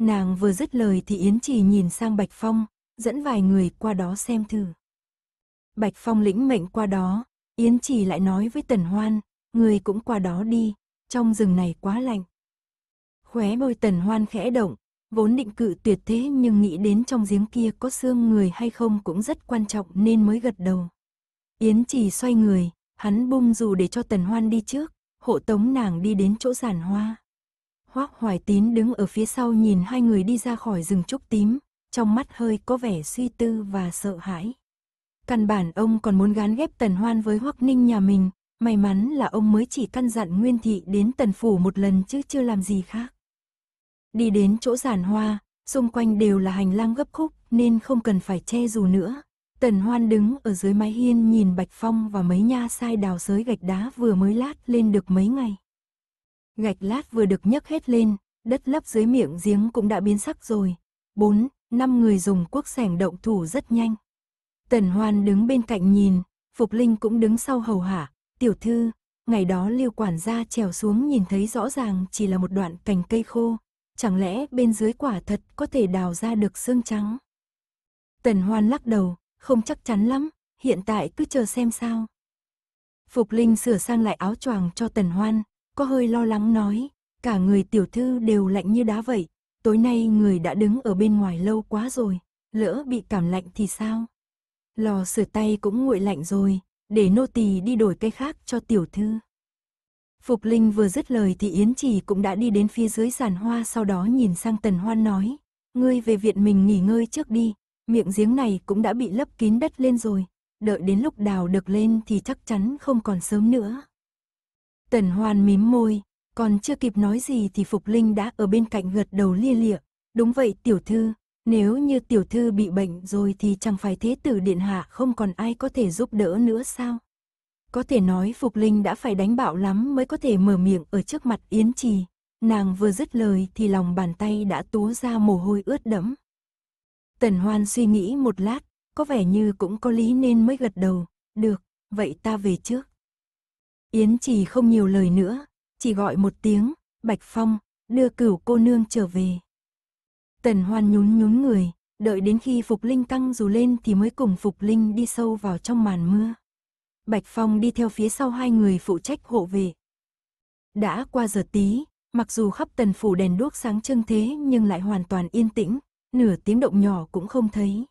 Nàng vừa dứt lời thì Yến trì nhìn sang Bạch Phong, dẫn vài người qua đó xem thử. Bạch Phong lĩnh mệnh qua đó, Yến trì lại nói với Tần Hoan, người cũng qua đó đi, trong rừng này quá lạnh. Khóe môi Tần Hoan khẽ động, vốn định cự tuyệt thế nhưng nghĩ đến trong giếng kia có xương người hay không cũng rất quan trọng nên mới gật đầu. Yến chỉ xoay người, hắn bung dù để cho tần hoan đi trước, hộ tống nàng đi đến chỗ giản hoa. Hoác Hoài Tín đứng ở phía sau nhìn hai người đi ra khỏi rừng trúc tím, trong mắt hơi có vẻ suy tư và sợ hãi. Căn bản ông còn muốn gán ghép tần hoan với Hoắc Ninh nhà mình, may mắn là ông mới chỉ căn dặn Nguyên Thị đến tần phủ một lần chứ chưa làm gì khác. Đi đến chỗ giàn hoa, xung quanh đều là hành lang gấp khúc nên không cần phải che dù nữa. Tần Hoan đứng ở dưới mái hiên nhìn Bạch Phong và mấy nha sai đào sới gạch đá vừa mới lát lên được mấy ngày. Gạch lát vừa được nhấc hết lên, đất lấp dưới miệng giếng cũng đã biến sắc rồi. Bốn, năm người dùng cuốc sẻng động thủ rất nhanh. Tần Hoan đứng bên cạnh nhìn, Phục Linh cũng đứng sau hầu hạ, tiểu thư, ngày đó Lưu quản gia trèo xuống nhìn thấy rõ ràng chỉ là một đoạn cành cây khô, chẳng lẽ bên dưới quả thật có thể đào ra được xương trắng? Tần Hoan lắc đầu, không chắc chắn lắm, hiện tại cứ chờ xem sao. Phục Linh sửa sang lại áo choàng cho Tần Hoan, có hơi lo lắng nói, cả người tiểu thư đều lạnh như đá vậy, tối nay người đã đứng ở bên ngoài lâu quá rồi, lỡ bị cảm lạnh thì sao? Lò sửa tay cũng nguội lạnh rồi, để nô tỳ đi đổi cái khác cho tiểu thư. Phục Linh vừa dứt lời thì Yến Chỉ cũng đã đi đến phía dưới giàn hoa sau đó nhìn sang Tần Hoan nói. Ngươi về viện mình nghỉ ngơi trước đi, miệng giếng này cũng đã bị lấp kín đất lên rồi, đợi đến lúc đào được lên thì chắc chắn không còn sớm nữa. Tần Hoan mím môi, còn chưa kịp nói gì thì Phục Linh đã ở bên cạnh gật đầu lia lịa. Đúng vậy tiểu thư, nếu như tiểu thư bị bệnh rồi thì chẳng phải thế tử điện hạ không còn ai có thể giúp đỡ nữa sao? có thể nói Phục Linh đã phải đánh bạo lắm mới có thể mở miệng ở trước mặt Yến Trì. Nàng vừa dứt lời thì lòng bàn tay đã túa ra mồ hôi ướt đẫm. Tần Hoan suy nghĩ một lát, có vẻ như cũng có lý nên mới gật đầu, được, vậy ta về trước. Yến Trì không nhiều lời nữa, chỉ gọi một tiếng, Bạch Phong, đưa cửu cô nương trở về. Tần Hoan nhún nhún người, đợi đến khi Phục Linh căng dù lên thì mới cùng Phục Linh đi sâu vào trong màn mưa. Bạch Phong đi theo phía sau hai người phụ trách hộ về. Đã qua giờ tí, mặc dù khắp tần phủ đèn đuốc sáng trưng thế nhưng lại hoàn toàn yên tĩnh, nửa tiếng động nhỏ cũng không thấy.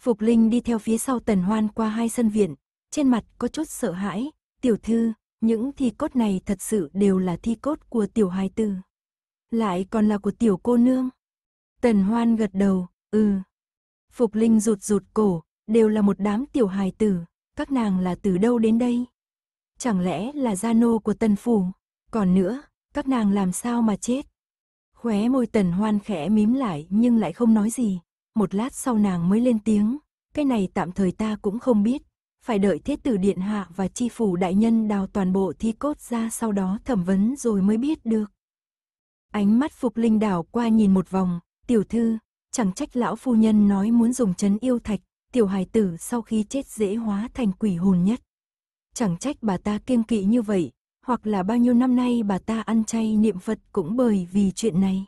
Phục Linh đi theo phía sau tần hoan qua hai sân viện, trên mặt có chút sợ hãi, tiểu thư, những thi cốt này thật sự đều là thi cốt của tiểu hài tử. Lại còn là của tiểu cô nương. Tần hoan gật đầu, ừ. Phục Linh rụt rụt cổ, đều là một đám tiểu hài tử, các nàng là từ đâu đến đây? Chẳng lẽ là gia nô của tần phủ? Còn nữa, các nàng làm sao mà chết? Khóe môi tần hoan khẽ mím lại nhưng lại không nói gì. Một lát sau nàng mới lên tiếng, cái này tạm thời ta cũng không biết. Phải đợi thiết tử điện hạ và chi phủ đại nhân đào toàn bộ thi cốt ra sau đó thẩm vấn rồi mới biết được. Ánh mắt Phục Linh đảo qua nhìn một vòng, tiểu thư, chẳng trách lão phu nhân nói muốn dùng chấn yêu thạch tiểu hài tử sau khi chết dễ hóa thành quỷ hồn nhất. Chẳng trách bà ta kiêng kỵ như vậy, hoặc là bao nhiêu năm nay bà ta ăn chay niệm Phật cũng bởi vì chuyện này.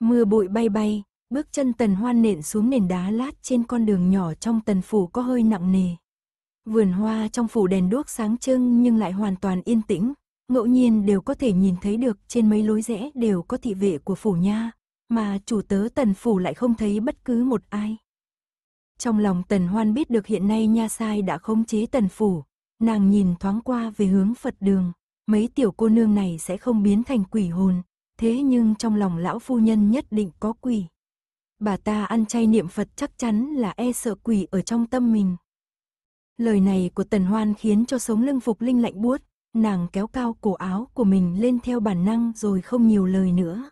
Mưa bụi bay bay, bước chân tần hoan nện xuống nền đá lát trên con đường nhỏ trong tần phủ có hơi nặng nề. Vườn hoa trong phủ đèn đuốc sáng trưng nhưng lại hoàn toàn yên tĩnh, ngẫu nhiên đều có thể nhìn thấy được trên mấy lối rẽ đều có thị vệ của phủ nha, mà chủ tớ tần phủ lại không thấy bất cứ một ai. Trong lòng tần hoan biết được hiện nay nha sai đã khống chế tần phủ, nàng nhìn thoáng qua về hướng Phật đường, mấy tiểu cô nương này sẽ không biến thành quỷ hồn, thế nhưng trong lòng lão phu nhân nhất định có quỷ. Bà ta ăn chay niệm Phật chắc chắn là e sợ quỷ ở trong tâm mình. Lời này của Tần Hoan khiến cho sống lưng Phục Linh lạnh buốt, nàng kéo cao cổ áo của mình lên theo bản năng rồi không nhiều lời nữa.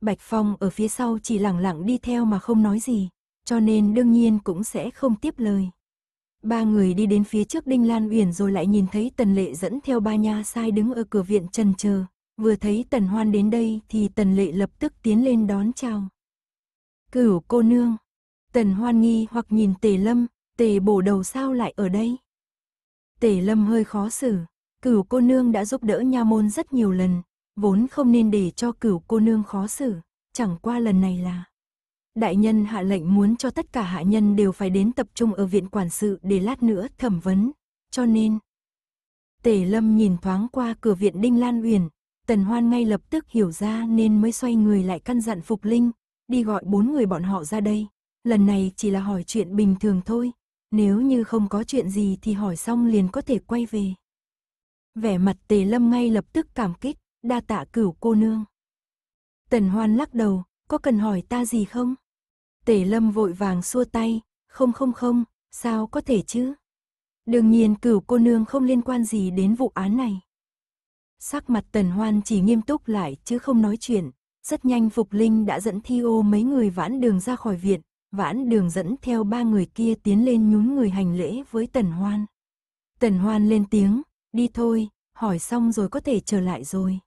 Bạch Phong ở phía sau chỉ lẳng lặng đi theo mà không nói gì cho nên đương nhiên cũng sẽ không tiếp lời. Ba người đi đến phía trước Đinh Lan Uyển rồi lại nhìn thấy Tần Lệ dẫn theo ba nha sai đứng ở cửa viện trần chờ. Vừa thấy Tần Hoan đến đây thì Tần Lệ lập tức tiến lên đón chào. Cửu cô nương. Tần Hoan nghi hoặc nhìn Tề Lâm, Tề bổ đầu sao lại ở đây. Tề Lâm hơi khó xử. Cửu cô nương đã giúp đỡ nha môn rất nhiều lần, vốn không nên để cho cửu cô nương khó xử, chẳng qua lần này là đại nhân hạ lệnh muốn cho tất cả hạ nhân đều phải đến tập trung ở viện quản sự để lát nữa thẩm vấn, cho nên... Tề Lâm nhìn thoáng qua cửa viện Đinh Lan Uyển, Tần Hoan ngay lập tức hiểu ra nên mới xoay người lại căn dặn Phục Linh, đi gọi bốn người bọn họ ra đây. Lần này chỉ là hỏi chuyện bình thường thôi, nếu như không có chuyện gì thì hỏi xong liền có thể quay về. Vẻ mặt Tề Lâm ngay lập tức cảm kích, đa tạ cửu cô nương. Tần Hoan lắc đầu, có cần hỏi ta gì không? Tề lâm vội vàng xua tay, không không không, sao có thể chứ? Đương nhiên cửu cô nương không liên quan gì đến vụ án này. Sắc mặt tần hoan chỉ nghiêm túc lại chứ không nói chuyện, rất nhanh Phục Linh đã dẫn thi ô mấy người vãn đường ra khỏi viện, vãn đường dẫn theo ba người kia tiến lên nhún người hành lễ với Tần Hoan. Tần Hoan lên tiếng, đi thôi, hỏi xong rồi có thể trở lại rồi.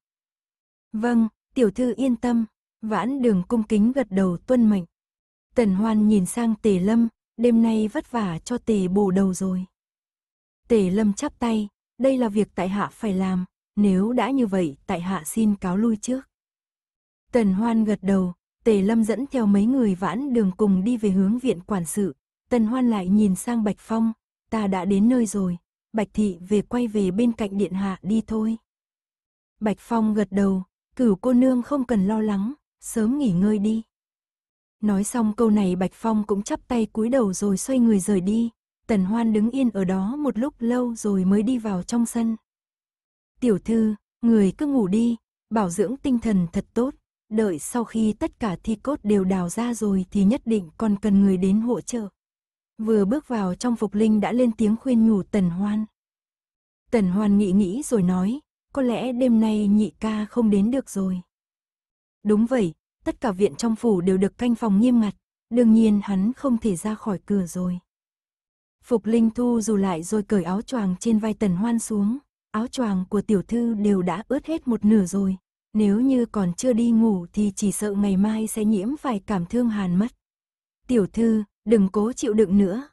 Vâng, tiểu thư yên tâm, vãn đường cung kính gật đầu tuân mệnh. Tần Hoan nhìn sang Tề Lâm, đêm nay vất vả cho Tề bổ đầu rồi. Tề Lâm chắp tay, đây là việc tại hạ phải làm, nếu đã như vậy tại hạ xin cáo lui trước. Tần Hoan gật đầu, Tề Lâm dẫn theo mấy người vãn đường cùng đi về hướng viện quản sự. Tần Hoan lại nhìn sang Bạch Phong, ta đã đến nơi rồi, Bạch Thị về quay về bên cạnh điện hạ đi thôi. Bạch Phong gật đầu, cửu cô nương không cần lo lắng, sớm nghỉ ngơi đi. Nói xong câu này Bạch Phong cũng chắp tay cúi đầu rồi xoay người rời đi. Tần Hoan đứng yên ở đó một lúc lâu rồi mới đi vào trong sân. Tiểu thư, người cứ ngủ đi, bảo dưỡng tinh thần thật tốt. Đợi sau khi tất cả thi cốt đều đào ra rồi thì nhất định còn cần người đến hỗ trợ. Vừa bước vào trong phục linh đã lên tiếng khuyên nhủ Tần Hoan. Tần Hoan nghĩ nghĩ rồi nói, có lẽ đêm nay nhị ca không đến được rồi. Đúng vậy, tất cả viện trong phủ đều được canh phòng nghiêm ngặt, đương nhiên hắn không thể ra khỏi cửa rồi. Phục Linh Thu dù lại rồi cởi áo choàng trên vai Tần Hoan xuống, áo choàng của tiểu thư đều đã ướt hết một nửa rồi, nếu như còn chưa đi ngủ thì chỉ sợ ngày mai sẽ nhiễm phải cảm thương hàn mất. Tiểu thư, đừng cố chịu đựng nữa.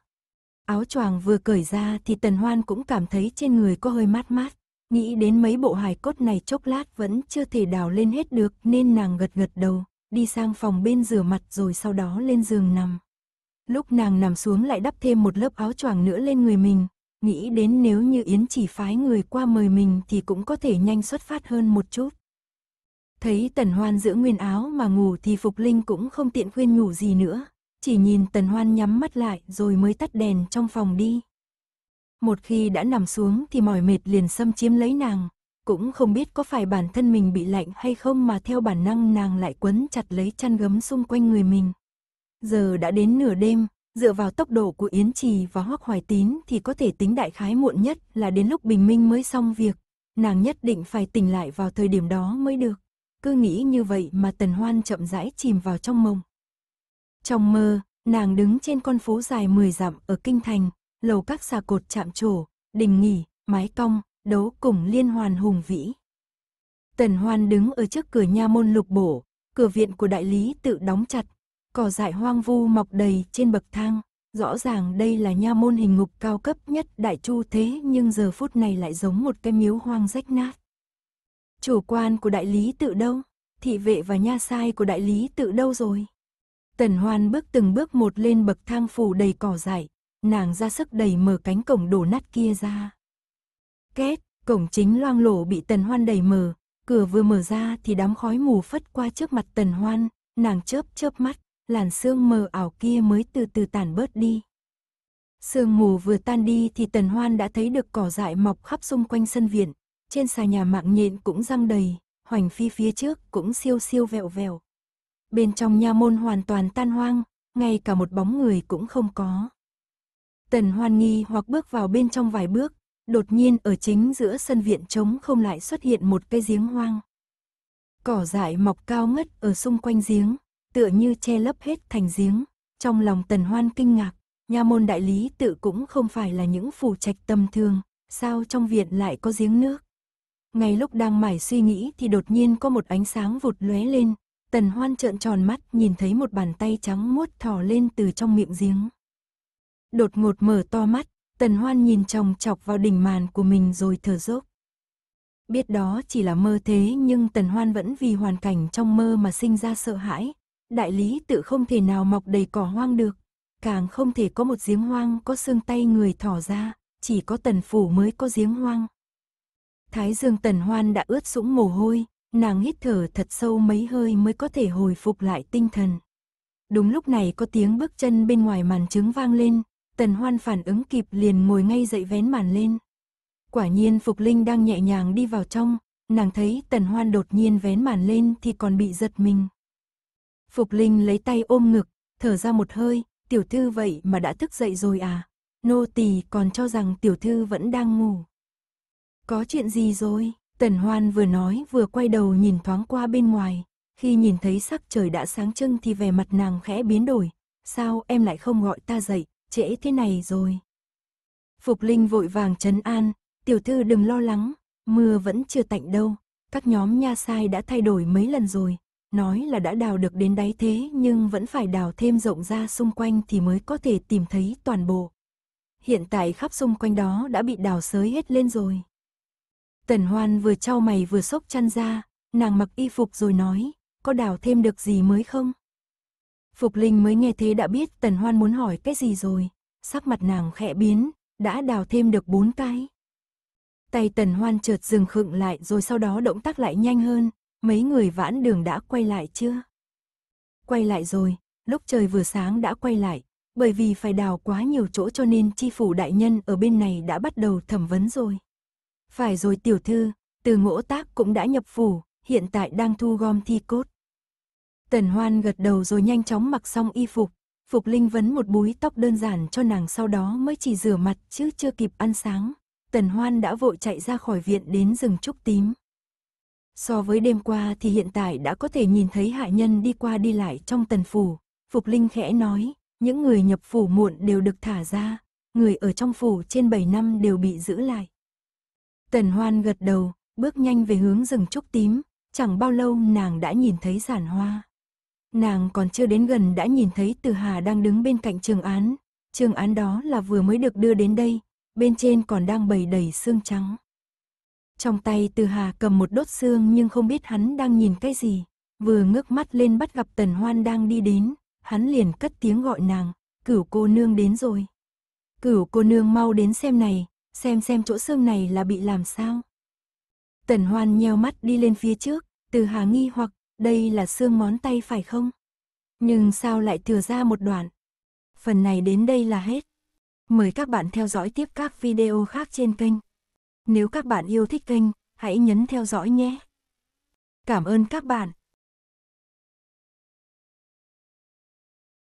Áo choàng vừa cởi ra thì Tần Hoan cũng cảm thấy trên người có hơi mát mát, nghĩ đến mấy bộ hài cốt này chốc lát vẫn chưa thể đào lên hết được nên nàng gật gật đầu đi sang phòng bên rửa mặt rồi sau đó lên giường nằm. Lúc nàng nằm xuống lại đắp thêm một lớp áo choàng nữa lên người mình, nghĩ đến nếu như Yến chỉ phái người qua mời mình thì cũng có thể nhanh xuất phát hơn một chút. Thấy Tần Hoan giữ nguyên áo mà ngủ thì Phục Linh cũng không tiện khuyên nhủ gì nữa, chỉ nhìn Tần Hoan nhắm mắt lại rồi mới tắt đèn trong phòng đi. Một khi đã nằm xuống thì mỏi mệt liền xâm chiếm lấy nàng, cũng không biết có phải bản thân mình bị lạnh hay không mà theo bản năng nàng lại quấn chặt lấy chăn gấm xung quanh người mình. Giờ đã đến nửa đêm, dựa vào tốc độ của Yến Trì và Hoắc Hoài Tín thì có thể tính đại khái muộn nhất là đến lúc bình minh mới xong việc. Nàng nhất định phải tỉnh lại vào thời điểm đó mới được. Cứ nghĩ như vậy mà Tần Hoan chậm rãi chìm vào trong mộng. Trong mơ, nàng đứng trên con phố dài 10 dặm ở Kinh Thành, lầu các xà cột chạm trổ, đình nghỉ, mái cong, đấu cùng liên hoàn hùng vĩ. Tần Hoan đứng ở trước cửa nha môn lục bổ, cửa viện của đại lý tự đóng chặt, cỏ dại hoang vu mọc đầy trên bậc thang. Rõ ràng đây là nha môn hình ngục cao cấp nhất đại chu thế nhưng giờ phút này lại giống một cái miếu hoang rách nát. Chủ quan của đại lý tự đâu? Thị vệ và nha sai của đại lý tự đâu rồi? Tần hoan bước từng bước một lên bậc thang phủ đầy cỏ dại, nàng ra sức đẩy mở cánh cổng đổ nát kia ra. Két, cổng chính loang lổ bị Tần Hoan đẩy mở, cửa vừa mở ra thì đám khói mù phất qua trước mặt Tần Hoan, nàng chớp chớp mắt, làn sương mờ ảo kia mới từ từ tản bớt đi. Sương mù vừa tan đi thì Tần Hoan đã thấy được cỏ dại mọc khắp xung quanh sân viện, trên xà nhà mạng nhện cũng răng đầy, hoành phi phía trước cũng siêu siêu vẹo vẹo. Bên trong nha môn hoàn toàn tan hoang, ngay cả một bóng người cũng không có. Tần Hoan nghi hoặc bước vào bên trong vài bước, đột nhiên ở chính giữa sân viện trống không lại xuất hiện một cái giếng hoang. Cỏ dại mọc cao ngất ở xung quanh giếng, tựa như che lấp hết thành giếng, trong lòng tần hoan kinh ngạc, nhà môn đại lý tự cũng không phải là những phù trạch tầm thường, sao trong viện lại có giếng nước. Ngay lúc đang mải suy nghĩ thì đột nhiên có một ánh sáng vụt lóe lên, tần hoan trợn tròn mắt nhìn thấy một bàn tay trắng muốt thò lên từ trong miệng giếng. Đột ngột mở to mắt, Tần Hoan nhìn chồng chọc vào đỉnh màn của mình rồi thở dốc. Biết đó chỉ là mơ thế nhưng Tần Hoan vẫn vì hoàn cảnh trong mơ mà sinh ra sợ hãi. Đại lý tự không thể nào mọc đầy cỏ hoang được, càng không thể có một giếng hoang có xương tay người thỏ ra, chỉ có tần phủ mới có giếng hoang. Thái dương tần hoan đã ướt sũng mồ hôi, nàng hít thở thật sâu mấy hơi mới có thể hồi phục lại tinh thần. Đúng lúc này có tiếng bước chân bên ngoài màn trứng vang lên, Tần Hoan phản ứng kịp liền ngồi ngay dậy vén màn lên. Quả nhiên Phục Linh đang nhẹ nhàng đi vào trong, nàng thấy Tần Hoan đột nhiên vén màn lên thì còn bị giật mình. Phục Linh lấy tay ôm ngực, thở ra một hơi, tiểu thư vậy mà đã thức dậy rồi à? Nô tỳ còn cho rằng tiểu thư vẫn đang ngủ. Có chuyện gì rồi? Tần Hoan vừa nói vừa quay đầu nhìn thoáng qua bên ngoài, khi nhìn thấy sắc trời đã sáng trưng thì vẻ mặt nàng khẽ biến đổi, sao em lại không gọi ta dậy, trễ thế này rồi. Phục Linh vội vàng trấn an, tiểu thư đừng lo lắng, mưa vẫn chưa tạnh đâu, các nhóm nha sai đã thay đổi mấy lần rồi, nói là đã đào được đến đáy thế nhưng vẫn phải đào thêm rộng ra xung quanh thì mới có thể tìm thấy toàn bộ. Hiện tại khắp xung quanh đó đã bị đào sới hết lên rồi. Tần Hoan vừa trao mày vừa sốc chăn ra, nàng mặc y phục rồi nói, có đào thêm được gì mới không? Phục Linh mới nghe thế đã biết Tần Hoan muốn hỏi cái gì rồi. Sắc mặt nàng khẽ biến, đã đào thêm được bốn cái. Tay Tần Hoan chợt dừng khựng lại rồi sau đó động tác lại nhanh hơn. Mấy người vãn đường đã quay lại chưa? Quay lại rồi, lúc trời vừa sáng đã quay lại. Bởi vì phải đào quá nhiều chỗ cho nên chi phủ đại nhân ở bên này đã bắt đầu thẩm vấn rồi. Phải rồi tiểu thư, từ ngỗ tác cũng đã nhập phủ, hiện tại đang thu gom thi cốt. Tần Hoan gật đầu rồi nhanh chóng mặc xong y phục. Phục Linh vấn một búi tóc đơn giản cho nàng sau đó mới chỉ rửa mặt chứ chưa kịp ăn sáng. Tần Hoan đã vội chạy ra khỏi viện đến rừng trúc tím. So với đêm qua thì hiện tại đã có thể nhìn thấy hạ nhân đi qua đi lại trong tần phủ. Phục Linh khẽ nói, những người nhập phủ muộn đều được thả ra, người ở trong phủ trên 7 năm đều bị giữ lại. Tần Hoan gật đầu, bước nhanh về hướng rừng trúc tím, chẳng bao lâu nàng đã nhìn thấy giản hoa. Nàng còn chưa đến gần đã nhìn thấy Từ Hà đang đứng bên cạnh trường án. Trường án đó là vừa mới được đưa đến đây, bên trên còn đang bầy đầy xương trắng. Trong tay Từ Hà cầm một đốt xương nhưng không biết hắn đang nhìn cái gì. Vừa ngước mắt lên bắt gặp Tần Hoan đang đi đến, hắn liền cất tiếng gọi nàng, cửu cô nương đến rồi. Cửu cô nương mau đến xem này, xem xem chỗ xương này là bị làm sao. Tần Hoan nheo mắt đi lên phía trước, từ hà nghi hoặc đây là xương ngón tay phải không? Nhưng sao lại thừa ra một đoạn? Phần này đến đây là hết. Mời các bạn theo dõi tiếp các video khác trên kênh. Nếu các bạn yêu thích kênh, hãy nhấn theo dõi nhé. Cảm ơn các bạn.